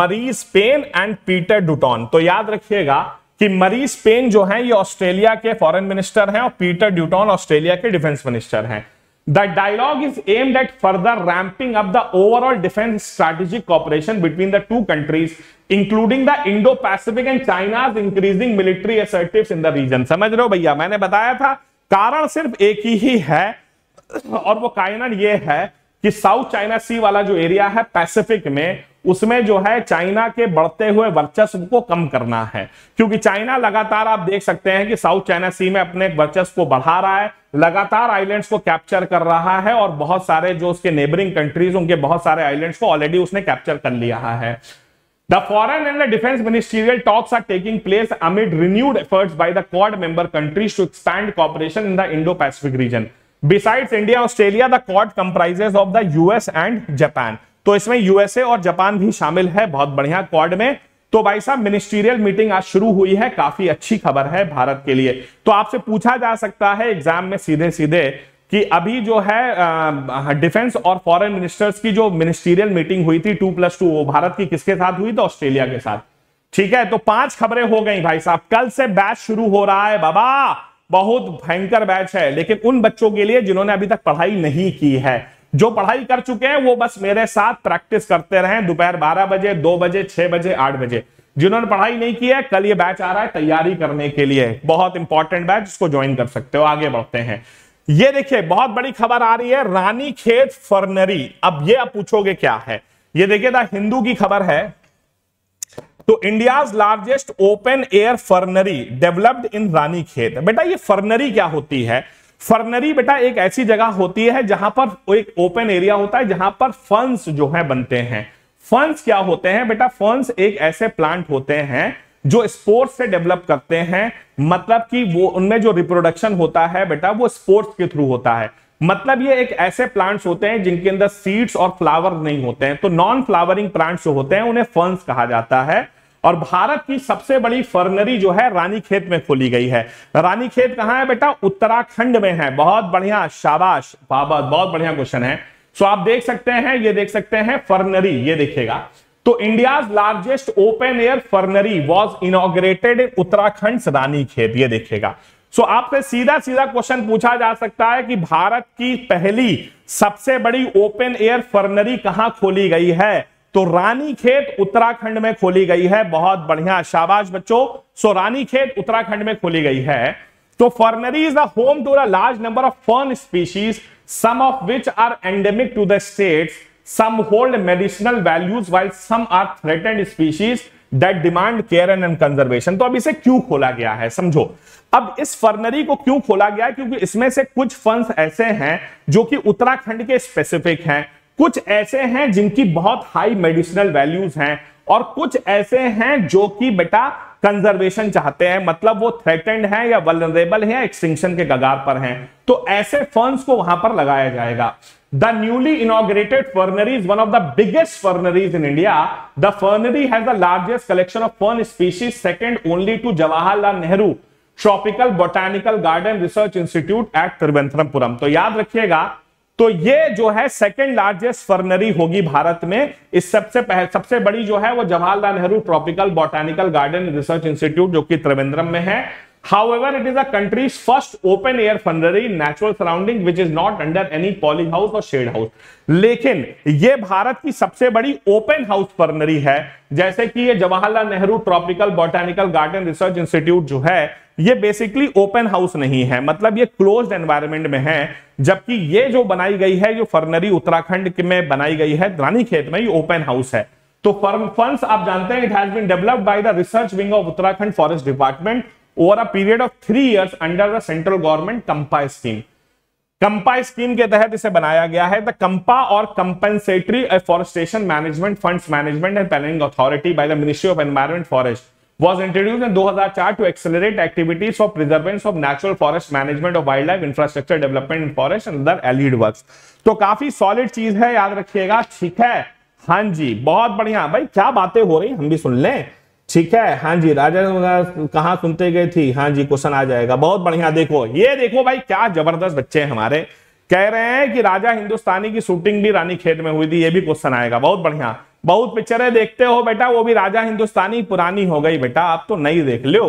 Speaker 1: Marise Payne and Peter Dutton तो याद रखिएगा कि मरीज पेन जो है ये ऑस्ट्रेलिया के फॉरेन मिनिस्टर हैं और पीटर ड्यूटॉन ऑस्ट्रेलिया के डिफेंस मिनिस्टर हैं The dialogue is aimed at further ramping up the overall defense strategic cooperation between the two countries, including the Indo-Pacific and China's increasing military assertives in the region. समझ रहे हो भैया मैंने बताया था कारण सिर्फ एक ही, ही है और वो कारण ये है कि साउथ चाइना सी वाला जो एरिया है पैसिफिक में उसमें जो है चाइना के बढ़ते हुए वर्चस्व को कम करना है क्योंकि चाइना लगातार आप देख सकते हैं कि साउथ चाइना सी में अपने वर्चस्व को बढ़ा रहा है लगातार आइलैंड्स को कैप्चर कर रहा है और बहुत सारे जो उसके नेबरिंग कंट्रीज उनके बहुत सारे आइलैंड्स को ऑलरेडी उसने कैप्चर कर लिया है the foreign and the defence ministerial talks are taking place amid renewed effort by the Quad member countries to expand cooperation in the Indo Pacific region besides India Australia the Quad comprises of the US and Japan तो इसमें USA और Japan भी शामिल है बहुत बढ़िया quad में तो भाई साहब मिनिस्ट्रियल मीटिंग आज शुरू हुई है काफी अच्छी खबर है भारत के लिए तो आपसे पूछा जा सकता है एग्जाम में सीधे सीधे कि अभी जो है डिफेंस और फॉरेन मिनिस्टर्स की जो मिनिस्ट्रियल मीटिंग हुई थी टू प्लस टू वो भारत की किसके साथ हुई तो ऑस्ट्रेलिया के साथ ठीक है तो पांच खबरें हो गई भाई साहब कल से बैच शुरू हो रहा है बाबा बहुत भयंकर बैच है लेकिन उन बच्चों के लिए जिन्होंने अभी तक पढ़ाई नहीं की है जो पढ़ाई कर चुके हैं वो बस मेरे साथ प्रैक्टिस करते रहें दोपहर बारह बजे दो बजे छह बजे आठ बजे जिन्होंने पढ़ाई नहीं की है कल ये बैच आ रहा है तैयारी करने के लिए बहुत इंपॉर्टेंट बैच इसको ज्वाइन कर सकते हो आगे बढ़ते हैं ये देखिए बहुत बड़ी खबर आ रही है रानी खेत फर्नरी अब ये आप पूछोगे क्या है ये देखिए द हिंदू की खबर है तो India largest open air fernery developed in Ranikhet बेटा ये फर्नरी क्या होती है फर्नरी बेटा एक ऐसी जगह होती है जहां पर एक ओपन एरिया होता है जहां पर फंस जो है बनते हैं फंस क्या होते हैं बेटा फंस एक ऐसे प्लांट होते हैं जो स्पोर्ट्स से डेवलप करते हैं मतलब कि वो उनमें जो रिप्रोडक्शन होता है बेटा वो स्पोर्ट्स के थ्रू होता है मतलब ये एक ऐसे प्लांट्स होते हैं जिनके अंदर सीड्स और फ्लावर नहीं होते हैं तो नॉन फ्लावरिंग प्लांट्स जो होते हैं उन्हें फंस कहा जाता है और भारत की सबसे बड़ी फर्नरी जो है रानीखेत में खोली गई है रानीखेत कहां है बेटा उत्तराखंड में है बहुत बढ़िया शाबाश बाबा बहुत बढ़िया क्वेश्चन है सो आप देख सकते हैं ये देख सकते हैं फर्नरी ये देखेगा तो India largest open air fernery was inaugurated Uttarakhand Ranikhet ये देखेगा सो so, आपसे सीधा सीधा क्वेश्चन पूछा जा सकता है कि भारत की पहली सबसे बड़ी ओपन एयर फर्नरी कहां खोली गई है तो खेत उत्तराखंड में खोली गई है बहुत बढ़िया शाबाश बच्चों सो खेत उत्तराखंड में खोली गई है तो fernery is the home to the large number of fern species some of which are endemic to the some hold medicinal values while some are threatened species that demand care and and conservation तो अब इसे क्यों खोला गया है समझो अब इस फर्नरी को क्यों खोला गया क्योंकि इसमें से कुछ फंड ऐसे हैं जो कि उत्तराखंड के स्पेसिफिक हैं कुछ ऐसे हैं जिनकी बहुत हाई मेडिसिनल वैल्यूज हैं और कुछ ऐसे हैं जो कि बेटा कंजर्वेशन चाहते हैं मतलब वो थ्रेटेंड है या वलरेबल है एक्सटिंक्शन के गगार पर हैं तो ऐसे फंड्स को वहां पर लगाया जाएगा the newly inaugurated fernery one of the biggest ferneries in India the fernery has the largest collection of fern species second only to Jawaharlal Nehru tropical botanical garden research institute at Thiruvananthapuram तो याद रखिएगा तो ये जो है सेकेंड लार्जेस्ट फर्नरी होगी भारत में इस सबसे पहले सबसे बड़ी जो है वो Jawaharlal Nehru tropical botanical garden research institute जो कि त्रिवेंद्रम में है However, it is the country's first open air in natural surrounding which is not under any poly house or shade house. लेकिन ये भारत की सबसे बड़ी ओपन हाउस फर्नरी है जैसे कि ये Jawaharlal Nehru tropical botanical garden research institute जो है ये बेसिकली ओपन हाउस नहीं है मतलब ये क्लोज्ड एनवायरमेंट में है जबकि ये जो बनाई गई है जो फर्नरी उत्तराखंड में बनाई गई है रानीखेत में ये ओपन हाउस है तो फंड्स आप जानते हैं it has been developed by the research wing of Uttarakhand forest department over a period of three years under the central government CAMPA scheme CAMPA scheme के तहत इसे बनाया गया है द कंपा और compensatory afforestation management fund management and planning authority by the ministry of environment forest was introduce in 2004 to accelerate activities for preservance of natural forest management of wild life infrastructure development in forest and other allied work तो काफी solid चीज है याद रखिएगा ठीक है हां जी बहुत बढ़िया भाई क्या बातें हो रही हम भी सुन लें ठीक है हाँ जी राजा कहा सुनते गए थी हाँ जी क्वेश्चन आ जाएगा बहुत बढ़िया देखो ये देखो भाई क्या जबरदस्त बच्चे हैं हमारे कह रहे हैं कि राजा हिंदुस्तानी की शूटिंग भी रानी खेत में हुई थी ये भी क्वेश्चन आएगा बहुत बढ़िया बहुत पिक्चरें देखते हो बेटा वो भी राजा हिंदुस्तानी पुरानी हो गई बेटा आप तो नई देख लो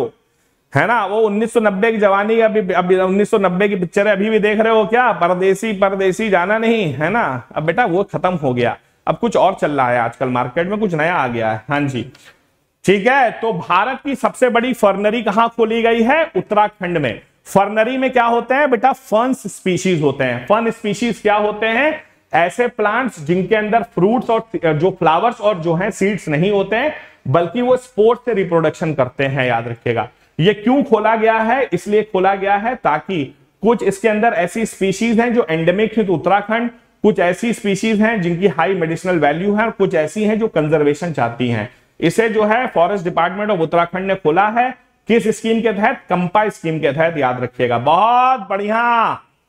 Speaker 1: है ना वो 1990 की जवानी अभी अभी 1990 की पिक्चरें अभी भी देख रहे हो क्या परदेसी परदेसी जाना नहीं है ना अब बेटा वो खत्म हो गया अब कुछ और चल रहा है आजकल मार्केट में कुछ नया आ गया है हाँ जी ठीक है तो भारत की सबसे बड़ी फर्नरी कहां खोली गई है उत्तराखंड में फर्नरी में क्या होते हैं बेटा फन स्पीशीज होते हैं फन स्पीशीज क्या होते हैं ऐसे प्लांट्स जिनके अंदर फ्रूट्स और जो फ्लावर्स और जो है सीड्स नहीं होते हैं बल्कि वो स्पोर्ट से रिप्रोडक्शन करते हैं याद रखिएगा ये क्यों खोला गया है इसलिए खोला गया है ताकि कुछ इसके अंदर ऐसी स्पीशीज हैं जो एंडेमिक है तो उत्तराखंड कुछ ऐसी स्पीशीज हैं जिनकी हाई मेडिसिनल वैल्यू है और कुछ ऐसी हैं जो कंजर्वेशन चाहती हैं इसे जो है फॉरेस्ट डिपार्टमेंट ऑफ उत्तराखंड ने खोला है किस स्कीम के तहत कंपा स्कीम के तहत याद रखिएगा बहुत बढ़िया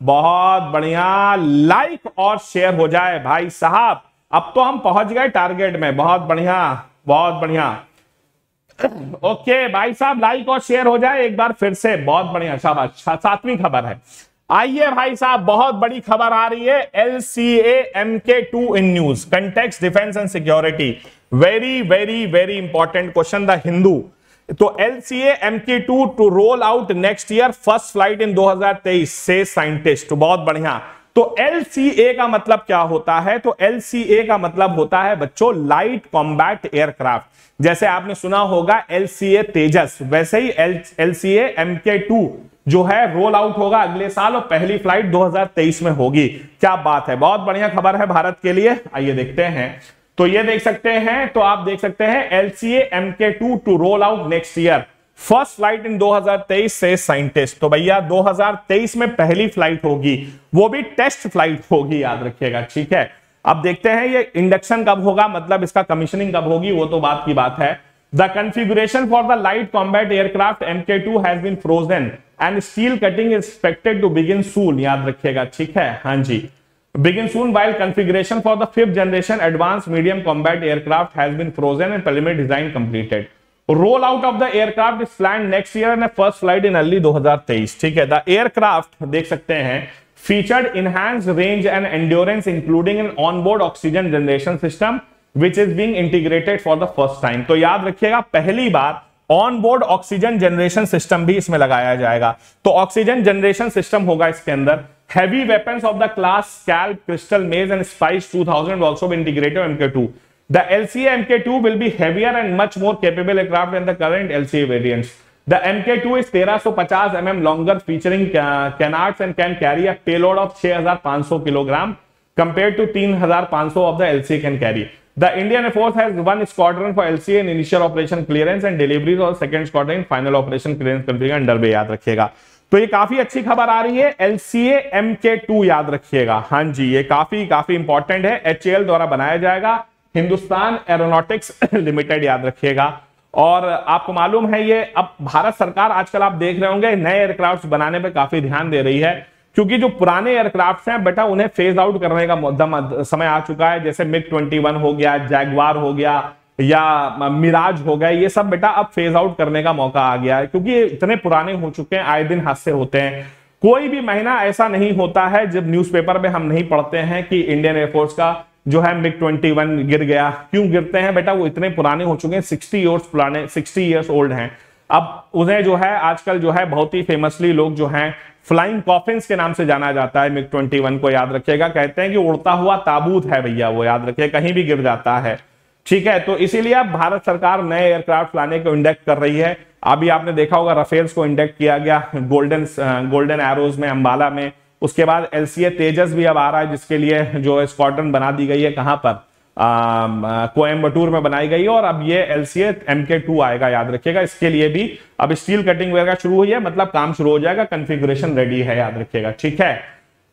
Speaker 1: बहुत बढ़िया लाइक और शेयर हो जाए भाई साहब अब तो हम पहुंच गए टारगेट में बहुत बढ़िया बहुत बढ़िया ओके भाई साहब लाइक और शेयर हो जाए एक बार फिर से बहुत बढ़िया शाबाश सातवीं खबर है आइए भाई साहब बहुत बड़ी खबर आ रही है L C M K two in news context defence and security very very very important question the Hindu तो L C M K two to roll out next year first flight in 2023 से साइंटिस्ट बहुत बढ़िया तो L सी ए का मतलब क्या होता है तो एल सी ए का मतलब होता है बच्चों लाइट कॉम्बैट एयरक्राफ्ट जैसे आपने सुना होगा एल सी ए तेजस वैसे ही L C M K two जो है रोल आउट होगा अगले साल और पहली फ्लाइट 2023 में होगी क्या बात है बहुत बढ़िया खबर है भारत के लिए आइए देखते हैं तो ये देख सकते हैं तो आप देख सकते हैं एलसीए के two to roll out next year first flight in 2023 से साइंटिस्ट तो भैया 2023 में पहली फ्लाइट होगी वो भी टेस्ट फ्लाइट होगी याद रखिएगा ठीक है अब देखते हैं ये इंडक्शन कब होगा मतलब इसका कमीशनिंग कब होगी वो तो बात की बात है the for the light combat aircraft M K two has been frozen and steel cutting is expected to begin soon याद रखिएगा ठीक है हाँ जी Begin soon while configuration for the fifth generation advanced medium combat aircraft has been frozen and preliminary design completed. Rollout of the aircraft is planned next year and first flight in early 2023. ठीक है the aircraft देख सकते हैं featured enhance range and endurance including an onboard oxygen generation system which is being integrated for the first time तो याद रखिएगा पहली बार on board oxygen generation system भी इसमें लगाया जाएगा तो ऑक्सीजन जनरेशन सिस्टम होगा इसके अंदर Heavy weapons of the class scalp, crystal maze and spice 2000 will also be integrated on Mk2. The LCA Mk2 will be heavier and much more capable aircraft than the current LCA variants. The Mk2 is 1350 mm longer featuring uh, canards and can carry a payload of 6500 kg compared to 3500 of the LCA can carry. The Indian Air Force has one squadron for LCA in initial operation clearance and deliveries और second squadron in final operation clearance कर देगा under बे याद रखिएगा तो ये काफी अच्छी खबर आ रही है एलसीए एम के टू याद रखिएगा हाँ जी ये काफी काफी इंपॉर्टेंट है एच द्वारा बनाया जाएगा हिंदुस्तान एरोनॉटिक्स लिमिटेड याद रखिएगा और आपको मालूम है ये अब भारत सरकार आजकल आप देख रहे होंगे नए एयरक्राफ्ट बनाने पर काफी ध्यान दे रही है क्योंकि जो पुराने एयरक्राफ्ट हैं बेटा उन्हें फेज आउट करने का समय आ चुका है जैसे मिग 21 हो गया जैगवार हो गया या मिराज हो गए ये सब बेटा अब फेज आउट करने का मौका आ गया है क्योंकि इतने पुराने हो चुके हैं आए दिन हादसे होते हैं कोई भी महीना ऐसा नहीं होता है जब न्यूज़पेपर में हम नहीं पढ़ते हैं कि इंडियन एयरफोर्स का जो है मिग 21 गिर गया क्यों गिरते हैं बेटा वो इतने पुराने हो चुके हैं सिक्सटी ईयर्स पुराने सिक्सटी ईयर्स ओल्ड हैं अब उन्हें जो है आजकल जो है बहुत ही फेमसली लोग जो हैं फ्लाइंग कॉफिन्स के नाम से जाना जाता है मिग 21 को याद रखिएगा कहते हैं कि उड़ता हुआ ताबूत है भैया वो याद रखिए कहीं भी गिर जाता है ठीक है तो इसीलिए अब भारत सरकार नए एयरक्राफ्ट लाने को इंडेक्ट कर रही है अभी आपने देखा होगा रफेल्स को इंडेक्ट किया गया गोल्डन गोल्डन एरोज में अंबाला में उसके बाद एलसीए तेजस भी अब आ रहा है जिसके लिए जो स्क्वाड्रन बना दी गई है कहां पर कोयम्बटूर में बनाई गई और अब ये एलसीए एमके टू आएगा याद रखिएगा इसके लिए भी अब स्टील कटिंग वगैरह शुरू हुई है मतलब काम शुरू हो जाएगा कंफिग्रेशन रेडी है याद रखिएगा ठीक है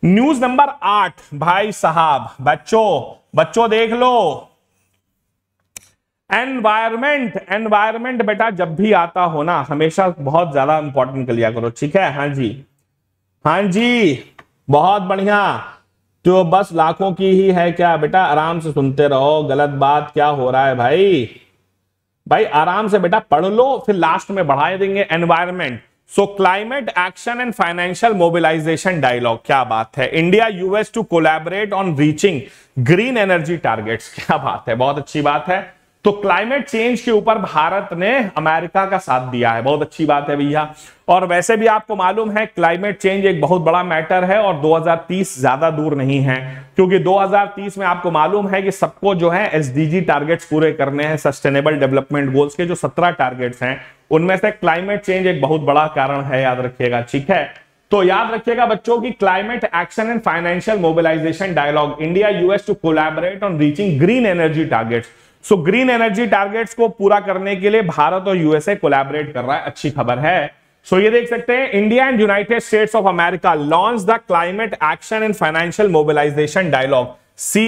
Speaker 1: न्यूज नंबर आठ भाई साहब बच्चों बच्चों देख लो एनवायरमेंट एनवायरमेंट बेटा जब भी आता हो ना हमेशा बहुत ज्यादा इंपॉर्टेंट कर लिया करो ठीक है हाँ जी हाँ जी बहुत बढ़िया तो बस लाखों की ही है क्या बेटा आराम से सुनते रहो गलत बात क्या हो रहा है भाई भाई आराम से बेटा पढ़ लो फिर लास्ट में बढ़ाए देंगे environment so climate action and financial mobilisation dialogue क्या बात है India US to collaborate on reaching green energy targets क्या बात है बहुत अच्छी बात है तो क्लाइमेट चेंज के ऊपर भारत ने अमेरिका का साथ दिया है बहुत अच्छी बात है भैया और वैसे भी आपको मालूम है क्लाइमेट चेंज एक बहुत बड़ा मैटर है और 2030 ज्यादा दूर नहीं है क्योंकि 2030 में आपको मालूम है कि सबको जो है एसडीजी टारगेट्स पूरे करने हैं सस्टेनेबल डेवलपमेंट गोल्स के जो सत्रह टारगेट्स हैं उनमें से क्लाइमेट चेंज एक बहुत बड़ा कारण है याद रखिएगा ठीक है तो याद रखिएगा बच्चों की climate action and financial mobilisation dialogue India US to collaborate on reaching green energy targets so green energy targets को पूरा करने के लिए भारत और यूएसए कोलैबोरेट कर रहा है अच्छी खबर है सो so, ये देख सकते हैं India and United States of America launch the climate action and financial mobilisation dialogue C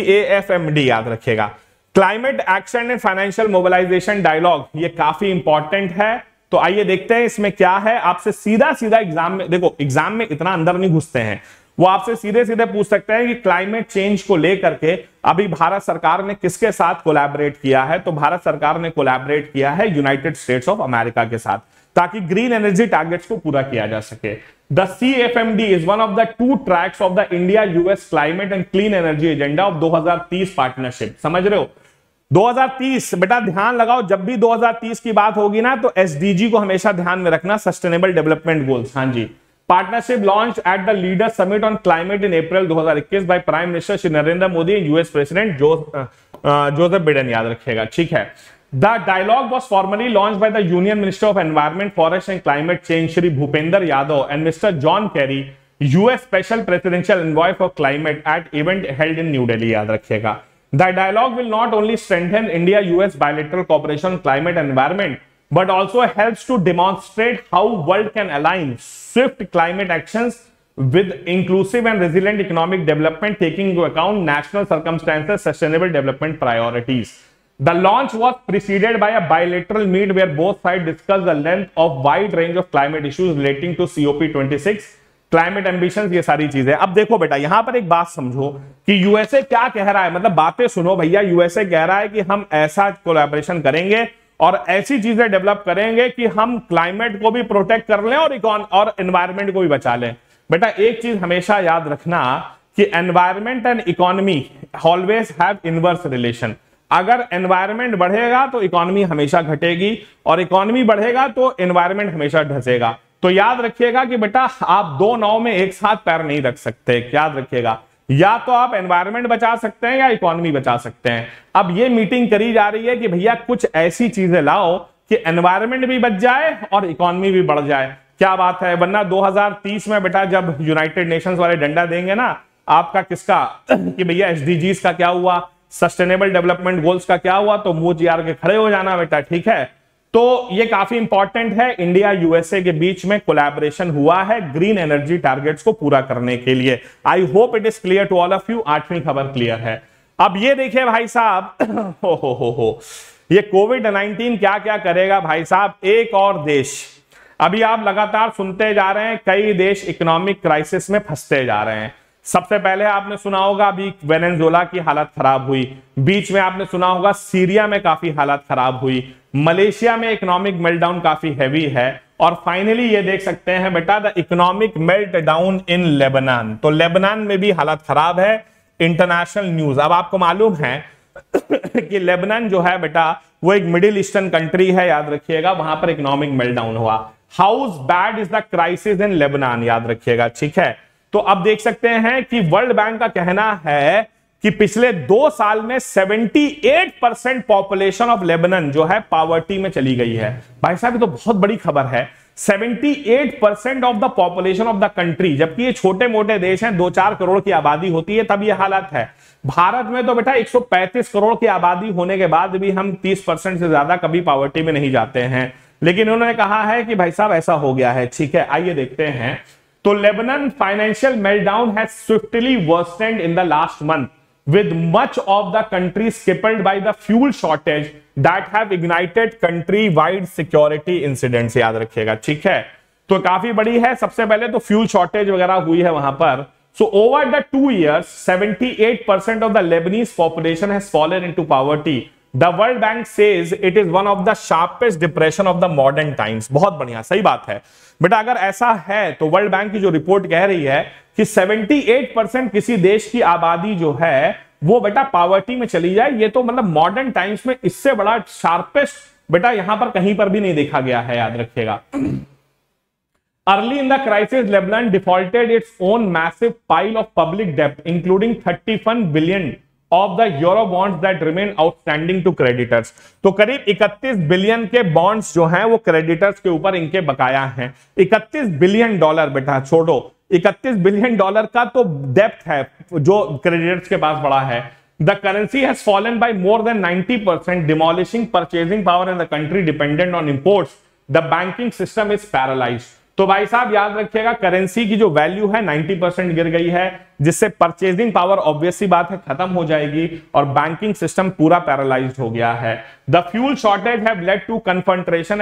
Speaker 1: याद रखेगा climate action and financial mobilisation dialogue ये काफी इंपॉर्टेंट है तो आइए देखते हैं इसमें क्या है आपसे सीधा सीधा एग्जाम में देखो एग्जाम में इतना अंदर नहीं घुसते हैं वो आपसे सीधे सीधे पूछ सकते हैं कि क्लाइमेट चेंज को लेकर के अभी भारत सरकार ने किसके साथ कोलैबोरेट किया है तो भारत सरकार ने कोलैबोरेट किया है यूनाइटेड स्टेट्स ऑफ अमेरिका के साथ ताकि ग्रीन एनर्जी टारगेट्स को पूरा किया जा सके the C F M D is one of the two tracks of the India US climate and clean energy agenda of दो पार्टनरशिप समझ रहे हो 2030 बेटा ध्यान लगाओ जब भी 2030 की बात होगी ना तो एसडीजी को हमेशा ध्यान में रखना सस्टेनेबल डेवलपमेंट गोल्स हाँ जी Partnership launched at the Leaders Summit on Climate in April 2021 by Prime Minister Shri Narendra Modi and US President Joseph, uh, uh, Joseph Biden याद रखिएगा ठीक है The dialogue was formally launched by the Union Minister of Environment, Forest and Climate Change Shri Bhupender Yadav and Mr. John Kerry, US Special Presidential Envoy for Climate at event held in New Delhi याद रखिएगा The dialogue will not only strengthen India-US bilateral cooperation on climate and environment but also helps to demonstrate how world can align swift climate actions with inclusive and resilient economic development taking into account national circumstances sustainable development priorities the launch was preceded by a bilateral meet where both sides discussed the length of wide range of climate issues relating to COP26 climate ambition ये सारी चीजें अब देखो बेटा यहां पर एक बात समझो कि यूएसए क्या कह रहा है मतलब बातें सुनो भैया यूएसए कह रहा है कि हम ऐसा कोलैबोरेशन करेंगे और ऐसी चीजें डेवलप करेंगे कि हम क्लाइमेट को भी प्रोटेक्ट कर लें और इकॉन और एनवायरमेंट को भी बचा लें बेटा एक चीज हमेशा याद रखना कि environment and economy always have inverse relation अगर एनवायरमेंट बढ़ेगा तो इकोनॉमी हमेशा घटेगी और इकोनॉमी बढ़ेगा तो एनवायरमेंट हमेशा ढसेगा तो याद रखिएगा कि बेटा आप दो नाव में एक साथ पैर नहीं रख सकते याद रखिएगा या तो आप एनवायरमेंट बचा सकते हैं या इकोनॉमी बचा सकते हैं अब ये मीटिंग करी जा रही है कि भैया कुछ ऐसी चीजें लाओ कि एनवायरमेंट भी बच जाए और इकोनॉमी भी बढ़ जाए क्या बात है वरना 2030 में बेटा जब यूनाइटेड नेशंस वाले डंडा देंगे ना आपका किसका कि भैया एसडीजीज का क्या हुआ सस्टेनेबल डेवलपमेंट गोल्स का क्या हुआ तो मुंह जी आर के खड़े हो जाना बेटा ठीक है तो ये काफी इंपॉर्टेंट है इंडिया यूएसए के बीच में कोलैबोरेशन हुआ है ग्रीन एनर्जी टारगेट्स को पूरा करने के लिए I hope it is clear to all of you आठवीं खबर क्लियर है अब ये देखिए भाई साहब हो हो हो ये कोविड 19 क्या क्या करेगा भाई साहब एक और देश अभी आप लगातार सुनते जा रहे हैं कई देश इकोनॉमिक क्राइसिस में फंसते जा रहे हैं सबसे पहले आपने सुना होगा अभी वेनेजोला की हालत खराब हुई बीच में आपने सुना होगा सीरिया में काफी हालत खराब हुई मलेशिया में इकोनॉमिक मेल्टडाउन काफी हैवी है और फाइनली ये देख सकते हैं बेटा the economic meltdown in Lebanon तो लेबनान में भी हालत खराब है इंटरनेशनल न्यूज अब आपको मालूम है कि लेबनान जो है बेटा वो एक मिडिल ईस्टर्न कंट्री है याद रखिएगा वहां पर इकोनॉमिक मेल्टडाउन हुआ how bad is the crisis in Lebanon याद रखिएगा ठीक है तो अब देख सकते हैं कि वर्ल्ड बैंक का कहना है कि पिछले दो साल में 78 परसेंट पॉपुलेशन ऑफ लेबनन जो है पावर्टी में चली गई है भाई साहब ये तो बहुत बड़ी खबर है 78 percent of the population of the country जबकि ये छोटे मोटे देश हैं दो चार करोड़ की आबादी होती है तब ये हालत है भारत में तो बेटा 135 करोड़ की आबादी होने के बाद भी हम 30 परसेंट से ज्यादा कभी पावर्टी में नहीं जाते हैं लेकिन उन्होंने कहा है कि भाई साहब ऐसा हो गया है ठीक है आइए देखते हैं तो Lebanon financial meltdown has swiftly worsened in the last month with much of the country crippled by the fuel shortage that have ignited country wide security incident याद रखिएगा ठीक है तो काफी बड़ी है सबसे पहले तो फ्यूल शॉर्टेज वगैरह हुई है वहां पर so over the two years 78% eight percent of the Lebanese population has fallen into poverty the world bank says it is one of the sharpest depression of the modern times बहुत बढ़िया सही बात है बेटा अगर ऐसा है तो वर्ल्ड बैंक की जो रिपोर्ट कह रही है कि 78 परसेंट किसी देश की आबादी जो है वो बेटा पावर्टी में चली जाए ये तो मतलब मॉडर्न टाइम्स में इससे बड़ा शार्पेस्ट बेटा यहां पर कहीं पर भी नहीं देखा गया है याद रखिएगा early in the crisis Lebanon defaulted its own massive pile of public debt including thirty billion of the euro bonds that remain outstanding to creditors तो करीब 31 बिलियन के बॉन्ड्स जो हैं वो क्रेडिटर्स के ऊपर इनके बकाया हैं 31 बिलियन डॉलर बेटा छोड़ो 31 बिलियन डॉलर का तो डेप्थ है जो क्रेडिटर्स के पास बड़ा है the currency has fallen by more than 90 percent demolishing purchasing power in the country dependent on imports the banking system is paralysed तो भाई साहब याद रखिएगा करेंसी की जो वैल्यू है 90 परसेंट गिर गई है जिससे परचेजिंग पावर ऑब्वियसली बात है खत्म हो जाएगी और बैंकिंग सिस्टम पूरा पैरालाइज हो गया है the fuel shortage have led to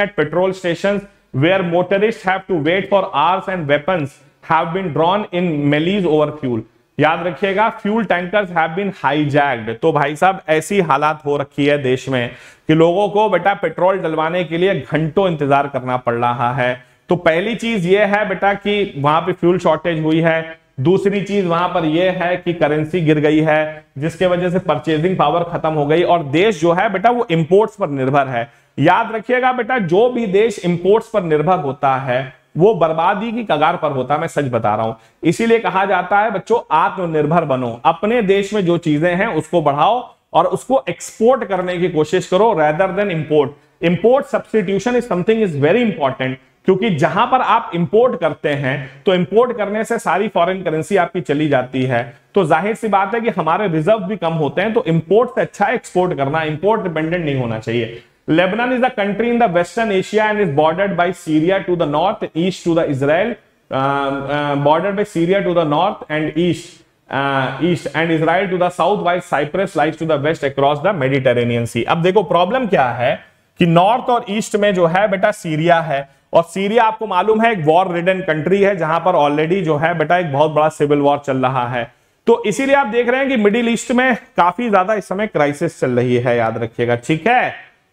Speaker 1: at petrol station where motorist have to wait for hours and weapon have been drawn in melees over fuel याद रखिएगा fuel tankers have been hijacked तो भाई साहब ऐसी हालात हो रखी है देश में कि लोगों को बेटा पेट्रोल डलवाने के लिए घंटों इंतजार करना पड़ रहा है तो पहली चीज यह है बेटा कि वहां पे फ्यूल शॉर्टेज हुई है दूसरी चीज वहां पर यह है कि करेंसी गिर गई है जिसके वजह से परचेजिंग पावर खत्म हो गई और देश जो है बेटा वो इंपोर्ट्स पर निर्भर है याद रखिएगा बेटा जो भी देश इंपोर्ट्स पर निर्भर होता है वो बर्बादी की कगार पर होता है मैं सच बता रहा हूं इसीलिए कहा जाता है बच्चों आत्मनिर्भर बनो अपने देश में जो चीजें हैं उसको बढ़ाओ और उसको एक्सपोर्ट करने की कोशिश करो rather than import import substitution is something is very important क्योंकि जहां पर आप इंपोर्ट करते हैं तो इंपोर्ट करने से सारी फॉरेन करेंसी आपकी चली जाती है तो जाहिर सी बात है कि हमारे रिजर्व भी कम होते हैं तो इंपोर्ट से अच्छा एक्सपोर्ट करना इंपोर्ट डिपेंडेंट नहीं होना चाहिए Lebanon is the country in the western Asia and is bordered by Syria to the north east to the Israel bordered by Syria to the north and east east and Israel to the south by Cyprus lies to the west across the Mediterranean sea अब देखो problem क्या है कि north और east में जो है बेटा सीरिया है और सीरिया आपको मालूम है एक वॉर रिडन कंट्री है जहां पर ऑलरेडी जो है बेटा एक बहुत बड़ा सिविल वॉर चल रहा है तो इसीलिए आप देख रहे हैं कि मिडिल ईस्ट में काफी ज्यादा इस समय क्राइसिस चल रही है याद रखिएगा ठीक है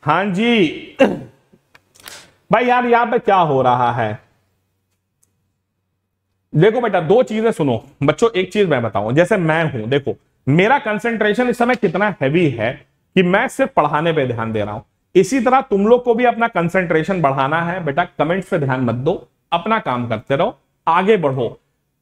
Speaker 1: हाँ जी भाई यार यहां पे क्या हो रहा है देखो बेटा दो चीजें सुनो बच्चों एक चीज मैं बताऊं जैसे मैं हूं देखो मेरा कंसेंट्रेशन इस समय कितना हैवी है कि मैं सिर्फ पढ़ाने पर ध्यान दे रहा हूं इसी तरह तुम लोग को भी अपना कंसंट्रेशन बढ़ाना है बेटा कमेंट्स पे ध्यान मत दो अपना काम करते रहो आगे बढ़ो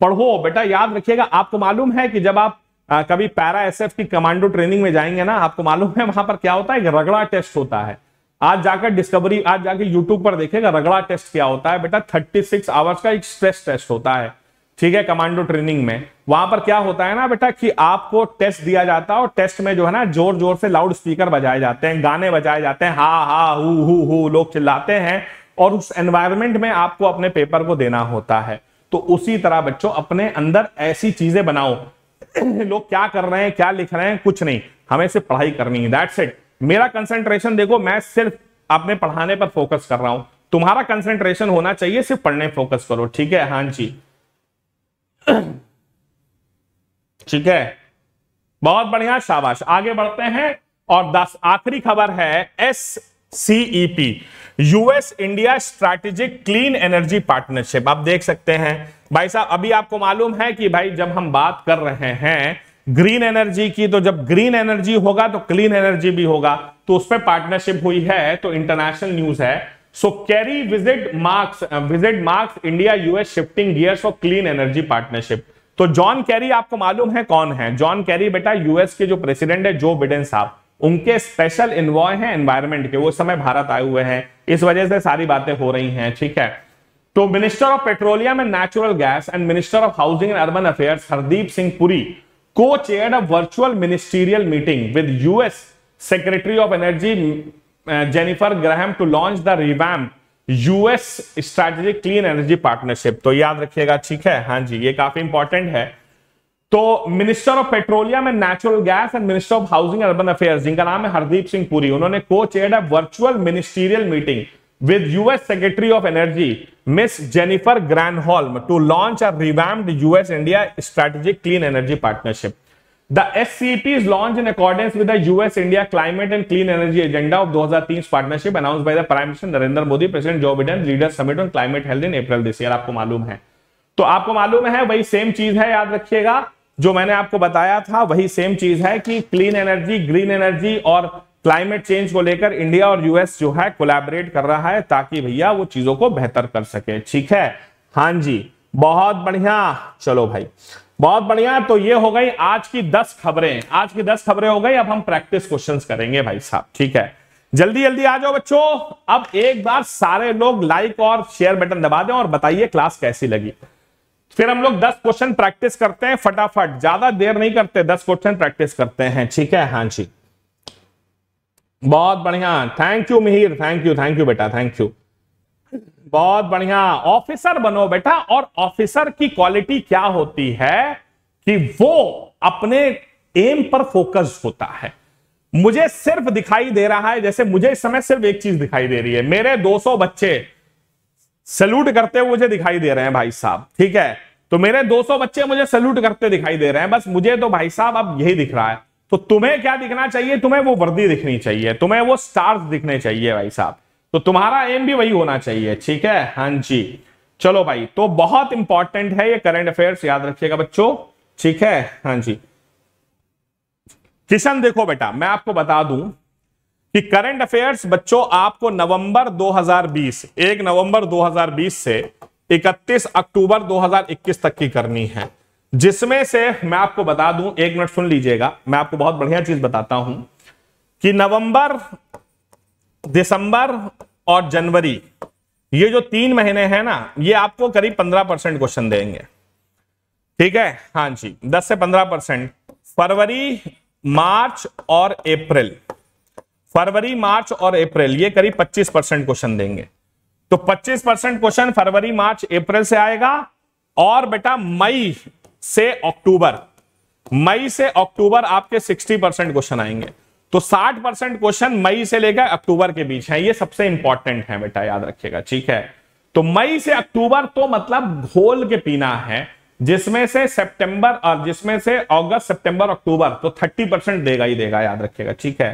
Speaker 1: पढ़ो बेटा याद रखिएगा आपको मालूम है कि जब आप आ, कभी पैरा एसएफ की कमांडो ट्रेनिंग में जाएंगे ना आपको मालूम है वहां पर क्या होता है रगड़ा टेस्ट होता है आज जाकर डिस्कवरी आज जाकर यूट्यूब पर देखेगा रगड़ा टेस्ट क्या होता है बेटा थर्टी सिक्स आवर्स का एक स्ट्रेस टेस्ट होता है ठीक है कमांडो ट्रेनिंग में वहां पर क्या होता है ना बेटा कि आपको टेस्ट दिया जाता है और टेस्ट में जो है ना जोर जोर से लाउड स्पीकर बजाए जाते हैं गाने बजाए जाते हैं हा हा हु हु हु लोग चिल्लाते हैं और उस एनवायरमेंट में आपको अपने पेपर को देना होता है तो उसी तरह बच्चों अपने अंदर ऐसी चीजें बनाओ लोग क्या कर रहे हैं क्या लिख रहे हैं कुछ नहीं हमें सिर्फ पढ़ाई करनी है दैट्स इट मेरा कंसेंट्रेशन देखो मैं सिर्फ अपने पढ़ाने पर फोकस कर रहा हूं तुम्हारा कंसेंट्रेशन होना चाहिए सिर्फ पढ़ने फोकस करो ठीक है हाँ जी ठीक है बहुत बढ़िया शाबाश आगे बढ़ते हैं और दस आखिरी खबर है S CEP US India strategic clean energy partnership आप देख सकते हैं भाई साहब अभी आपको मालूम है कि भाई जब हम बात कर रहे हैं ग्रीन एनर्जी की तो जब ग्रीन एनर्जी होगा तो क्लीन एनर्जी भी होगा तो उस पर पार्टनरशिप हुई है तो इंटरनेशनल न्यूज है so Kerry visit marks visit marks India US shifting gear for clean energy partnership तो जॉन कैरी आपको मालूम है कौन है जॉन कैरी बेटा यूएस के जो प्रेसिडेंट है जो बिडेन साहब उनके स्पेशल इन्वॉय हैं एनवायरमेंट के वो समय भारत आए हुए हैं इस वजह से सारी बातें हो रही हैं ठीक है तो minister of petroleum and natural gas and minister of housing and urban affairs Hardeep Singh Puri को chair a virtual ministerial meeting with US secretary of energy Jennifer Graham to launch the revamp US strategic clean energy partnership तो याद रखिएगा ठीक है हाँ जी ये काफी important है तो minister of petroleum and natural gas and minister of housing urban affair जिनका नाम है हरदीप सिंह पुरी उन्होंने को chair virtual ministerial meeting with US secretary of energy miss Jennifer Grand to launch a revamped US India strategic clean energy partnership The SCEP is launched in accordance with the US-India Climate and Clean Energy Agenda of 2030 partnership announced by the Prime Minister Narendra Modi, President Joe Biden, Leaders Summit on Climate Health in April this year. आपको मालूम है तो आपको मालूम है वही same चीज है याद रखिएगा जो मैंने आपको बताया था वही सेम चीज है कि क्लीन एनर्जी ग्रीन एनर्जी और क्लाइमेट चेंज को लेकर इंडिया और यूएस जो है कोलैबोरेट कर रहा है ताकि भैया वो चीजों को बेहतर कर सके ठीक है हाँ जी बहुत बढ़िया चलो भाई बहुत बढ़िया तो ये हो गई आज की दस खबरें आज की दस खबरें हो गई अब हम प्रैक्टिस क्वेश्चन करेंगे भाई साहब ठीक है जल्दी जल्दी आ जाओ बच्चों अब एक बार सारे लोग लाइक और शेयर बटन दबा दें और बताइए क्लास कैसी लगी फिर हम लोग दस क्वेश्चन प्रैक्टिस करते हैं फटाफट ज्यादा देर नहीं करते दस क्वेश्चन प्रैक्टिस करते हैं ठीक है हाँ जी बहुत बढ़िया thank you Mihir thank you thank you बेटा थैंक यू बहुत बढ़िया ऑफिसर बनो बेटा और ऑफिसर की क्वालिटी क्या होती है कि वो अपने एम पर फोकस होता है मुझे सिर्फ दिखाई दे रहा है जैसे मुझे इस समय सिर्फ एक चीज दिखाई दे रही है मेरे 200 बच्चे सैल्यूट करते हुए मुझे दिखाई दे रहे हैं भाई साहब ठीक है तो मेरे 200 बच्चे मुझे सैल्यूट करते दिखाई दे रहे हैं बस मुझे तो भाई साहब अब यही दिख रहा है तो तुम्हें क्या दिखना चाहिए तुम्हें वो वर्दी दिखनी चाहिए तुम्हें वो स्टार्स दिखने चाहिए भाई साहब तो तुम्हारा एम भी वही होना चाहिए ठीक है हां जी चलो भाई तो बहुत इंपॉर्टेंट है ये करंट अफेयर्स याद रखिएगा बच्चों ठीक है हाँ जी किशन देखो बेटा मैं आपको बता दूं कि करंट अफेयर्स बच्चों आपको नवंबर 2020 एक नवंबर 2020 से 31 अक्टूबर 2021 तक की करनी है जिसमें से मैं आपको बता दूं एक मिनट सुन लीजिएगा मैं आपको बहुत बढ़िया चीज बताता हूं कि नवंबर दिसंबर और जनवरी ये जो तीन महीने हैं ना ये आपको करीब पंद्रह परसेंट क्वेश्चन देंगे ठीक है हाँ जी दस से पंद्रह परसेंट फरवरी मार्च और अप्रैल फरवरी मार्च और अप्रैल ये करीब 25 परसेंट क्वेश्चन देंगे तो 25 परसेंट क्वेश्चन फरवरी मार्च अप्रैल से आएगा और बेटा मई से अक्टूबर मई से अक्टूबर आपके 60 परसेंट क्वेश्चन आएंगे तो 60 परसेंट क्वेश्चन मई से लेकर अक्टूबर के बीच है ये सबसे इंपॉर्टेंट है बेटा याद रखिएगा ठीक है तो मई से अक्टूबर तो मतलब घोल के पीना है जिसमें से सितंबर और जिसमें से अगस्त सितंबर अक्टूबर तो 30 परसेंट देगा ही देगा याद रखिएगा ठीक है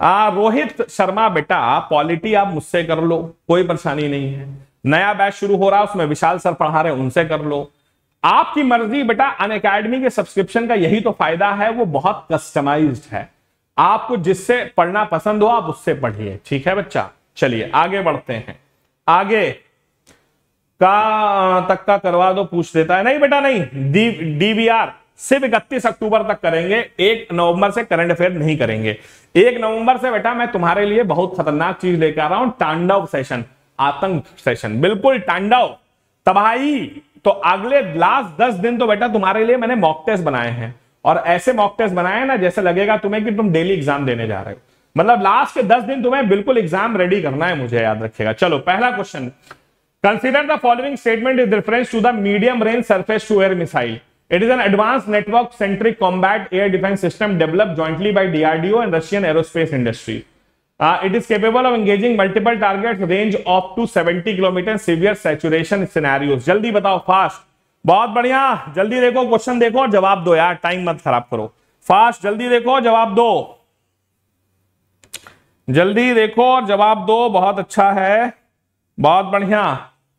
Speaker 1: आ, रोहित शर्मा बेटा पॉलिटी आप मुझसे कर लो कोई परेशानी नहीं है नया बैच शुरू हो रहा है उसमें विशाल सर पढ़ा रहे उनसे कर लो आपकी मर्जी बेटा अन अकेडमी के सब्सक्रिप्शन का यही तो फायदा है वो बहुत कस्टमाइज्ड है आपको जिससे पढ़ना पसंद हो आप उससे पढ़िए ठीक है बच्चा चलिए आगे बढ़ते हैं आगे का तक का करवा दो पूछ देता है नहीं बेटा नहीं डी डीवीआर सिर्फ इकतीस अक्टूबर तक करेंगे एक नवंबर से करंट अफेयर नहीं करेंगे एक नवंबर से बेटा मैं तुम्हारे लिए बहुत खतरनाक चीज लेकर आ रहा हूं टांडव सेशन आतंक सेशन बिल्कुल टांडव तबाही तो अगले लास्ट दस दिन तो बेटा तुम्हारे लिए मैंने मॉक टेस्ट बनाए हैं और ऐसे मॉक टेस्ट बनाए ना जैसे लगेगा तुम्हें कि तुम डेली एग्जाम देने जा रहे हो मतलब लास्ट के दस दिन तुम्हें बिल्कुल एग्जाम रेडी करना है मुझे याद रखेगा चलो पहला question consider the following statement is reference to the medium range surface to air missile it is an advance network centric combat air defence system develop jointly by DRDO and Russian aerospace industry it is capable of engaging multiple target range of two 70 kilometre severe saturation scenario जल्दी बताओ fast बहुत बढ़िया जल्दी देखो question देखो और जवाब दो यार टाइम मत खराब करो फास्ट जल्दी देखो जवाब दो जल्दी देखो और जवाब दो बहुत अच्छा है बहुत बढ़िया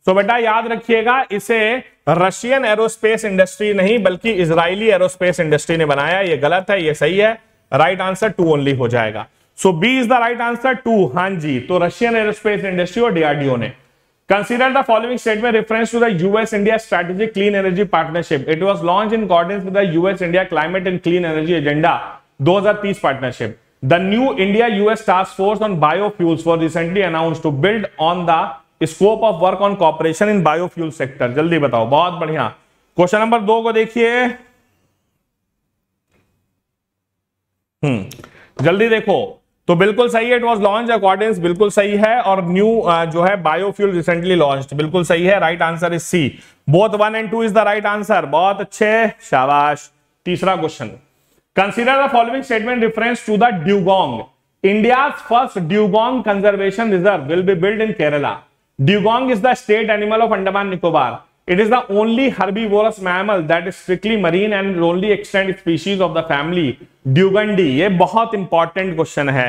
Speaker 1: तो बेटा याद रखिएगा इसे रशियन एरोस्पेस इंडस्ट्री नहीं बल्कि इसराइली एरोस्पेस इंडस्ट्री ने बनाया ये गलत है ये सही है राइट आंसर टू ओनली हो जाएगा so B is the right answer two हां जी तो रशियन एरोस्पेस इंडस्ट्री और डीआरडीओ ने consider the following statement reference to the US India strategic clean energy partnership it was launch in Gordon with US India climate and clean energy agenda दो partnership the new India US task force on biofuels for recently announce to build on the scope of work on cooperation in biofuel sector जल्दी बताओ बहुत बढ़िया question number दो को देखिए हम्म, जल्दी देखो तो बिल्कुल सही है इट वॉज लॉन्च अकॉर्डेंस बिल्कुल सही है और न्यू uh, जो है बायोफ्यूल रिसेंटली लॉन्च बिल्कुल सही है right answer is C both one and two is the right answer बहुत अच्छे शाबाश तीसरा question consider the following statement reference to the dugong India first dugong conservation reserve will be build in Kerala dugong is the state animal of Andaman Nicobar It is the only herbivorous mammal that is strictly marine and only extant species of the family Dugandi. ये बहुत important question है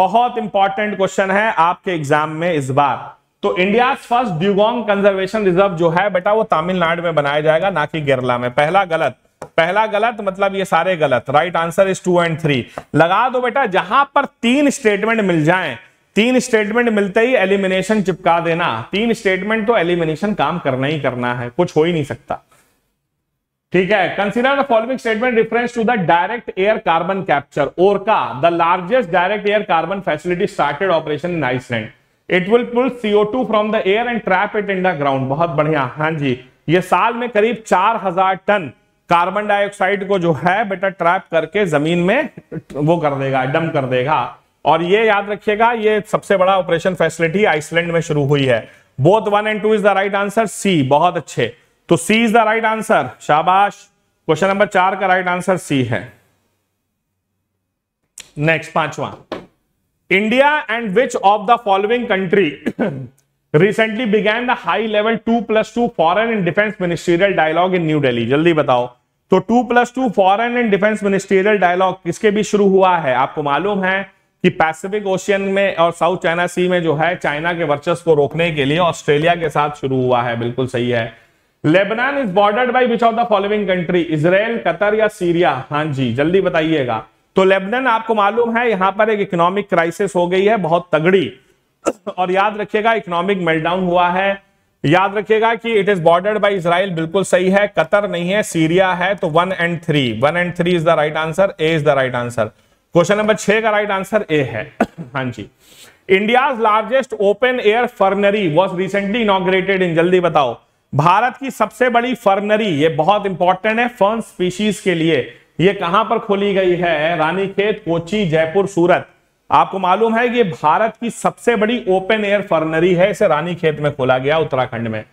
Speaker 1: बहुत important question है आपके exam में इस बार तो India first dugong conservation reserve जो है बेटा वो तमिलनाडु में बनाया जाएगा ना कि केरला में पहला गलत पहला गलत मतलब ये सारे गलत right answer is two and three लगा दो बेटा जहां पर तीन स्टेटमेंट मिल जाए तीन स्टेटमेंट मिलते ही एलिमिनेशन चिपका देना तीन स्टेटमेंट तो एलिमिनेशन काम करना ही करना है कुछ हो ही नहीं सकता ठीक है consider the following statement reference to the direct air carbon capture Orca the largest direct air carbon facility started operation in Iceland it will pull CO two from the air and trap it in the ground बहुत बढ़िया हाँ जी ये साल में करीब चार हजार ton carbon dioxide को जो है बेटा ट्रैप करके जमीन में वो कर देगा डम कर देगा और ये याद रखिएगा ये सबसे बड़ा ऑपरेशन फैसिलिटी आइसलैंड में शुरू हुई है both one and two is the right answer C बहुत अच्छे तो C is the right answer शाबाश क्वेश्चन नंबर चार का राइट आंसर सी है नेक्स्ट पांचवा India and which of the following country recently began the high level two plus two foreign and defence ministerial dialogue in new Delhi जल्दी बताओ तो two plus two foreign and defence ministerial dialogue किसके बीच शुरू हुआ है आपको मालूम है कि पैसिफिक ओशियन में और साउथ चाइना सी में जो है चाइना के वर्चस्व को रोकने के लिए ऑस्ट्रेलिया के साथ शुरू हुआ है बिल्कुल सही है Lebanon is bordered by which of the following country Israel Qatar या सीरिया हाँ जी जल्दी बताइएगा तो लेबनान आपको मालूम है यहां पर एक इकोनॉमिक क्राइसिस हो गई है बहुत तगड़ी और याद रखिएगा इकोनॉमिक मेल्टाउन हुआ है याद रखिएगा कि it is bordered by Israel बिल्कुल सही है कतर नहीं है सीरिया है तो one and three one and three is the right answer A is the right answer question number छह का राइट आंसर ए है हाँ जी India largest open air fernery was recently inaugurated in जल्दी बताओ भारत की सबसे बड़ी फर्नरी ये बहुत इंपॉर्टेंट है फर्न स्पीशीज के लिए ये कहां पर खोली गई है रानीखेत कोची जयपुर सूरत आपको मालूम है कि भारत की सबसे बड़ी ओपन एयर फर्नरी है इसे रानीखेत में खोला गया उत्तराखंड में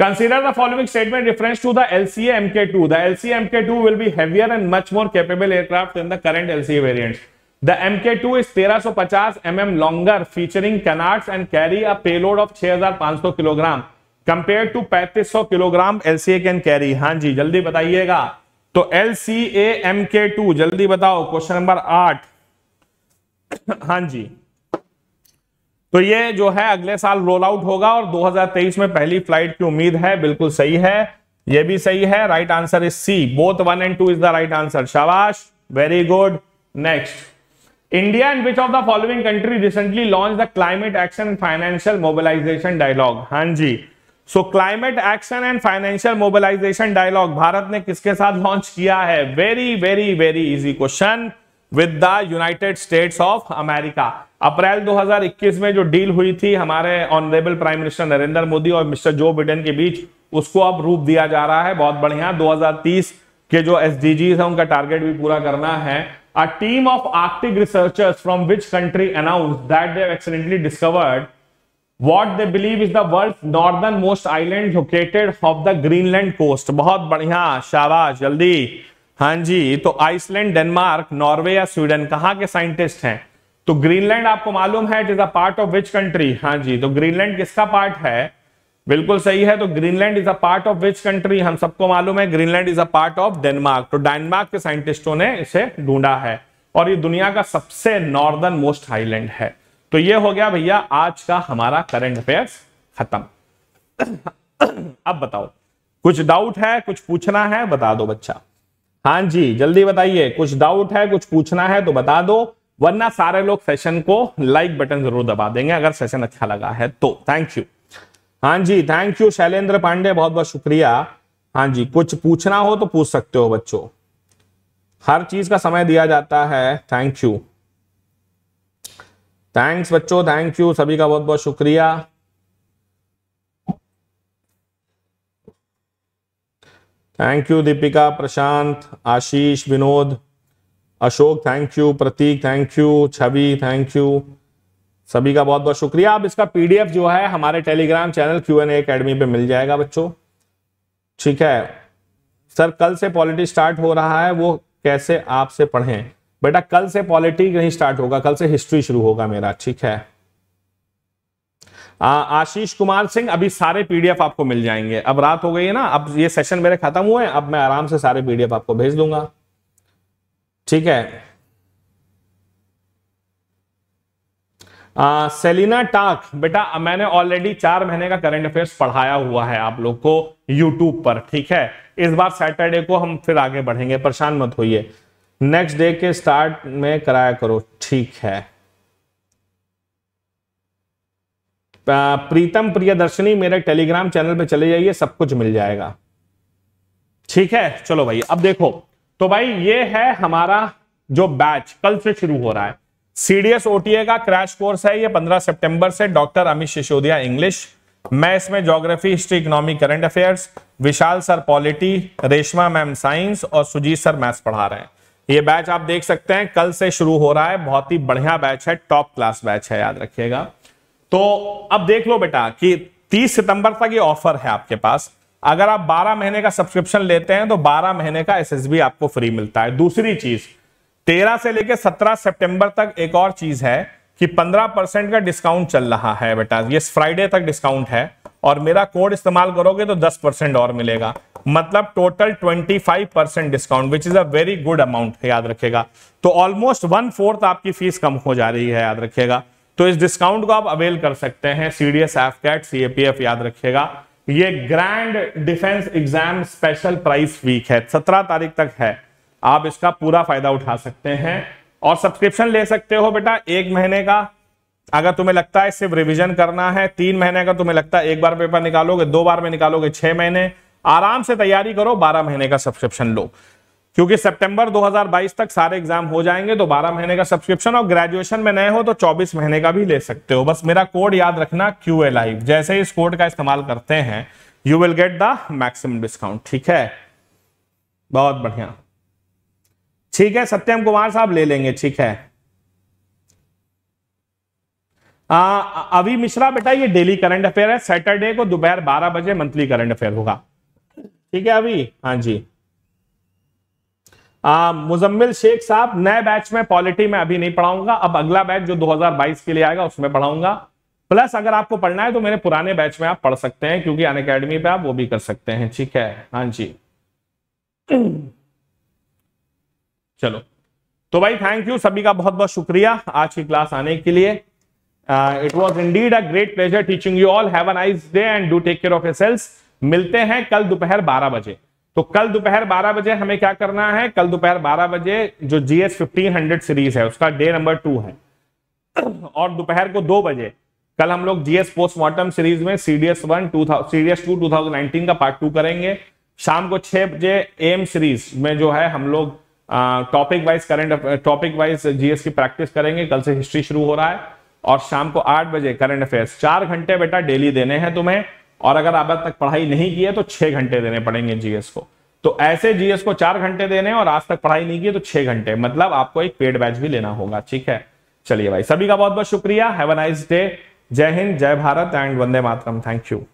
Speaker 1: Consider the following statement reference to the LCA Mk2. The LCA Mk2 will be heavier and much more capable aircraft than the current LCA variants. The Mk2 is 1350 mm longer, featuring canards and carry a payload of 6500 kg. Compared to 3500 kg LCA can carry. हाँ जी जल्दी बताइएगा तो LCA Mk2 जल्दी बताओ question number आठ हाँ जी तो ये जो है अगले साल रोल आउट होगा और 2023 में पहली फ्लाइट की उम्मीद है बिल्कुल सही है ये भी सही है right answer is C both one and two is the right answer शाबाश very good next India and which of the following country recently launch the climate action and financial mobilisation dialogue हां जी so climate action and financial mobilisation dialogue Bharat ने किसके साथ launch किया है very very very easy question with the United States of America April 2021 में जो deal हुई थी हमारे honourable prime minister Narendra Modi और मिस्टर जो बिडेन के बीच उसको अब रूप दिया जा रहा है बहुत बढ़िया 2030 के जो एस है उनका टारगेट भी पूरा करना है a team of arctic researchers from which country announce that they've accidentally discovered what they believe is the world northern most island located off the Greenland coast बहुत बढ़िया शाबाश जल्दी हाँ जी तो आइसलैंड डेनमार्क नॉर्वे या स्वीडन कहाँ के साइंटिस्ट हैं तो ग्रीनलैंड आपको मालूम है it is a part of which country हाँ जी तो ग्रीनलैंड किसका पार्ट है बिल्कुल सही है तो Greenland is a part of which country हम सबको मालूम है Greenland is a part of Denmark तो डेनमार्क के साइंटिस्टों ने इसे ढूंढा है और ये दुनिया का सबसे नॉर्दर्न मोस्ट हाईलैंड है तो ये हो गया भैया आज का हमारा करंट अफेयर्स खत्म अब बताओ कुछ डाउट है कुछ पूछना है बता दो बच्चा हाँ जी जल्दी बताइए कुछ डाउट है कुछ पूछना है तो बता दो वरना सारे लोग सेशन को लाइक बटन जरूर दबा देंगे अगर सेशन अच्छा लगा है तो थैंक यू हाँ जी थैंक यू शैलेंद्र पांडे बहुत बहुत शुक्रिया हाँ जी कुछ पूछना हो तो पूछ सकते हो बच्चों हर चीज का समय दिया जाता है थैंक यू थैंक्स बच्चों थैंक यू सभी का बहुत बहुत शुक्रिया thank you Deepika Prashant Ashish Vinod Ashok thank you Prateek thank you Chhavi thank you सभी का बहुत बहुत शुक्रिया अब इसका पीडीएफ जो है हमारे Telegram channel Q N academy पे मिल जाएगा बच्चों ठीक है सर कल से पॉलिटी स्टार्ट हो रहा है वो कैसे आपसे पढ़ें बेटा कल से पॉलिटी नहीं स्टार्ट होगा कल से हिस्ट्री शुरू होगा मेरा ठीक है आशीष कुमार सिंह अभी सारे पीडीएफ आपको मिल जाएंगे अब रात हो गई है ना अब ये सेशन मेरे खत्म हुए अब मैं आराम से सारे पीडीएफ आपको भेज दूंगा ठीक है आ, सेलिना टाक बेटा मैंने ऑलरेडी चार महीने का करंट अफेयर्स पढ़ाया हुआ है आप लोग को यूट्यूब पर ठीक है इस बार सैटरडे को हम फिर आगे बढ़ेंगे परेशान मत होइए नेक्स्ट डे के स्टार्ट में कराया करो ठीक है प्रीतम प्रियदर्शनी मेरे टेलीग्राम चैनल पे चले जाइए सब कुछ मिल जाएगा ठीक है चलो भाई अब देखो तो भाई ये है हमारा जो बैच कल से शुरू हो रहा है सीडीएस ओटीए का क्रैश कोर्स है ये 15 सितंबर से डॉक्टर अमित सिसोदिया इंग्लिश मैं इसमें geography history economy current affairs Vishal sir polity Reshma ma'am science और सुजीत सर मैथ्स पढ़ा रहे हैं ये बैच आप देख सकते हैं कल से शुरू हो रहा है बहुत ही बढ़िया बैच है टॉप क्लास बैच है याद रखिएगा तो अब देख लो बेटा कि 30 सितंबर तक ये ऑफर है आपके पास अगर आप 12 महीने का सब्सक्रिप्शन लेते हैं तो 12 महीने का एस आपको फ्री मिलता है दूसरी चीज 13 से लेकर 17 सितंबर तक एक और चीज है कि 15 परसेंट का डिस्काउंट चल रहा है बेटा ये फ्राइडे तक डिस्काउंट है और मेरा कोड इस्तेमाल करोगे तो 10 परसेंट और मिलेगा मतलब total 25 percent discount which is a very good amount याद रखेगा तो ऑलमोस्ट वन फोर्थ आपकी फीस कम हो जा रही है याद रखेगा तो इस डिस्काउंट को आप अवेल कर सकते हैं सीडीएस एफ कैट सी याद रखेगा ये grand defence exam special price week है सत्रह तारीख तक है आप इसका पूरा फायदा उठा सकते हैं और सब्सक्रिप्शन ले सकते हो बेटा एक महीने का अगर तुम्हें लगता है सिर्फ रिवीजन करना है तीन महीने का तुम्हें लगता है एक बार पेपर निकालोगे दो बार में निकालोगे छह महीने आराम से तैयारी करो बारह महीने का सब्सक्रिप्शन लो क्योंकि सितंबर 2022 तक सारे एग्जाम हो जाएंगे तो 12 महीने का सब्सक्रिप्शन और ग्रेजुएशन में नए हो तो 24 महीने का भी ले सकते हो बस मेरा कोड याद रखना क्यू एल लाइव जैसे ही इस कोड का इस्तेमाल करते हैं you will get the maximum discount ठीक है बहुत बढ़िया ठीक है सत्यम कुमार साहब ले लेंगे ठीक है आ, अभी मिश्रा बेटा ये डेली करंट अफेयर है सैटरडे को दोपहर 12 बजे मंथली करंट अफेयर होगा ठीक है अभी हाँ जी मुजम्मिल शेख साहब नए बैच में पॉलिटी में अभी नहीं पढ़ाऊंगा अब अगला बैच जो 2022 के लिए आएगा उसमें पढ़ाऊंगा प्लस अगर आपको पढ़ना है तो मेरे पुराने बैच में आप पढ़ सकते हैं क्योंकि अन अकेडमी पे आप वो भी कर सकते हैं ठीक है हाँ जी चलो तो भाई थैंक यू सभी का बहुत बहुत शुक्रिया आज की क्लास आने के लिए it was indeed a great pleasure teaching you all have a nice day and do take care of मिलते हैं कल दोपहर बारह बजे तो कल दोपहर 12 बजे हमें क्या करना है कल दोपहर 12 बजे जो जीएस 1500 सीरीज है उसका डे नंबर टू है और दोपहर को दो बजे कल हम लोग जीएस पोस्टमार्टम सीरीज में CDS one two CDS two two का पार्ट टू करेंगे शाम को छह बजे एम सीरीज में जो है हम लोग topic wise current topic wise GS की प्रैक्टिस करेंगे कल से हिस्ट्री शुरू हो रहा है और शाम को आठ बजे करंट अफेयर्स चार घंटे बेटा डेली देने हैं तुम्हें और अगर आप तक पढ़ाई नहीं की है तो छह घंटे देने पड़ेंगे जीएस को तो ऐसे जीएस को चार घंटे देने और आज तक पढ़ाई नहीं की तो छह घंटे मतलब आपको एक पेड बैच भी लेना होगा ठीक है चलिए भाई सभी का बहुत बहुत शुक्रिया हैव अ नाइस डे जय हिंद जय भारत एंड वंदे मातरम थैंक यू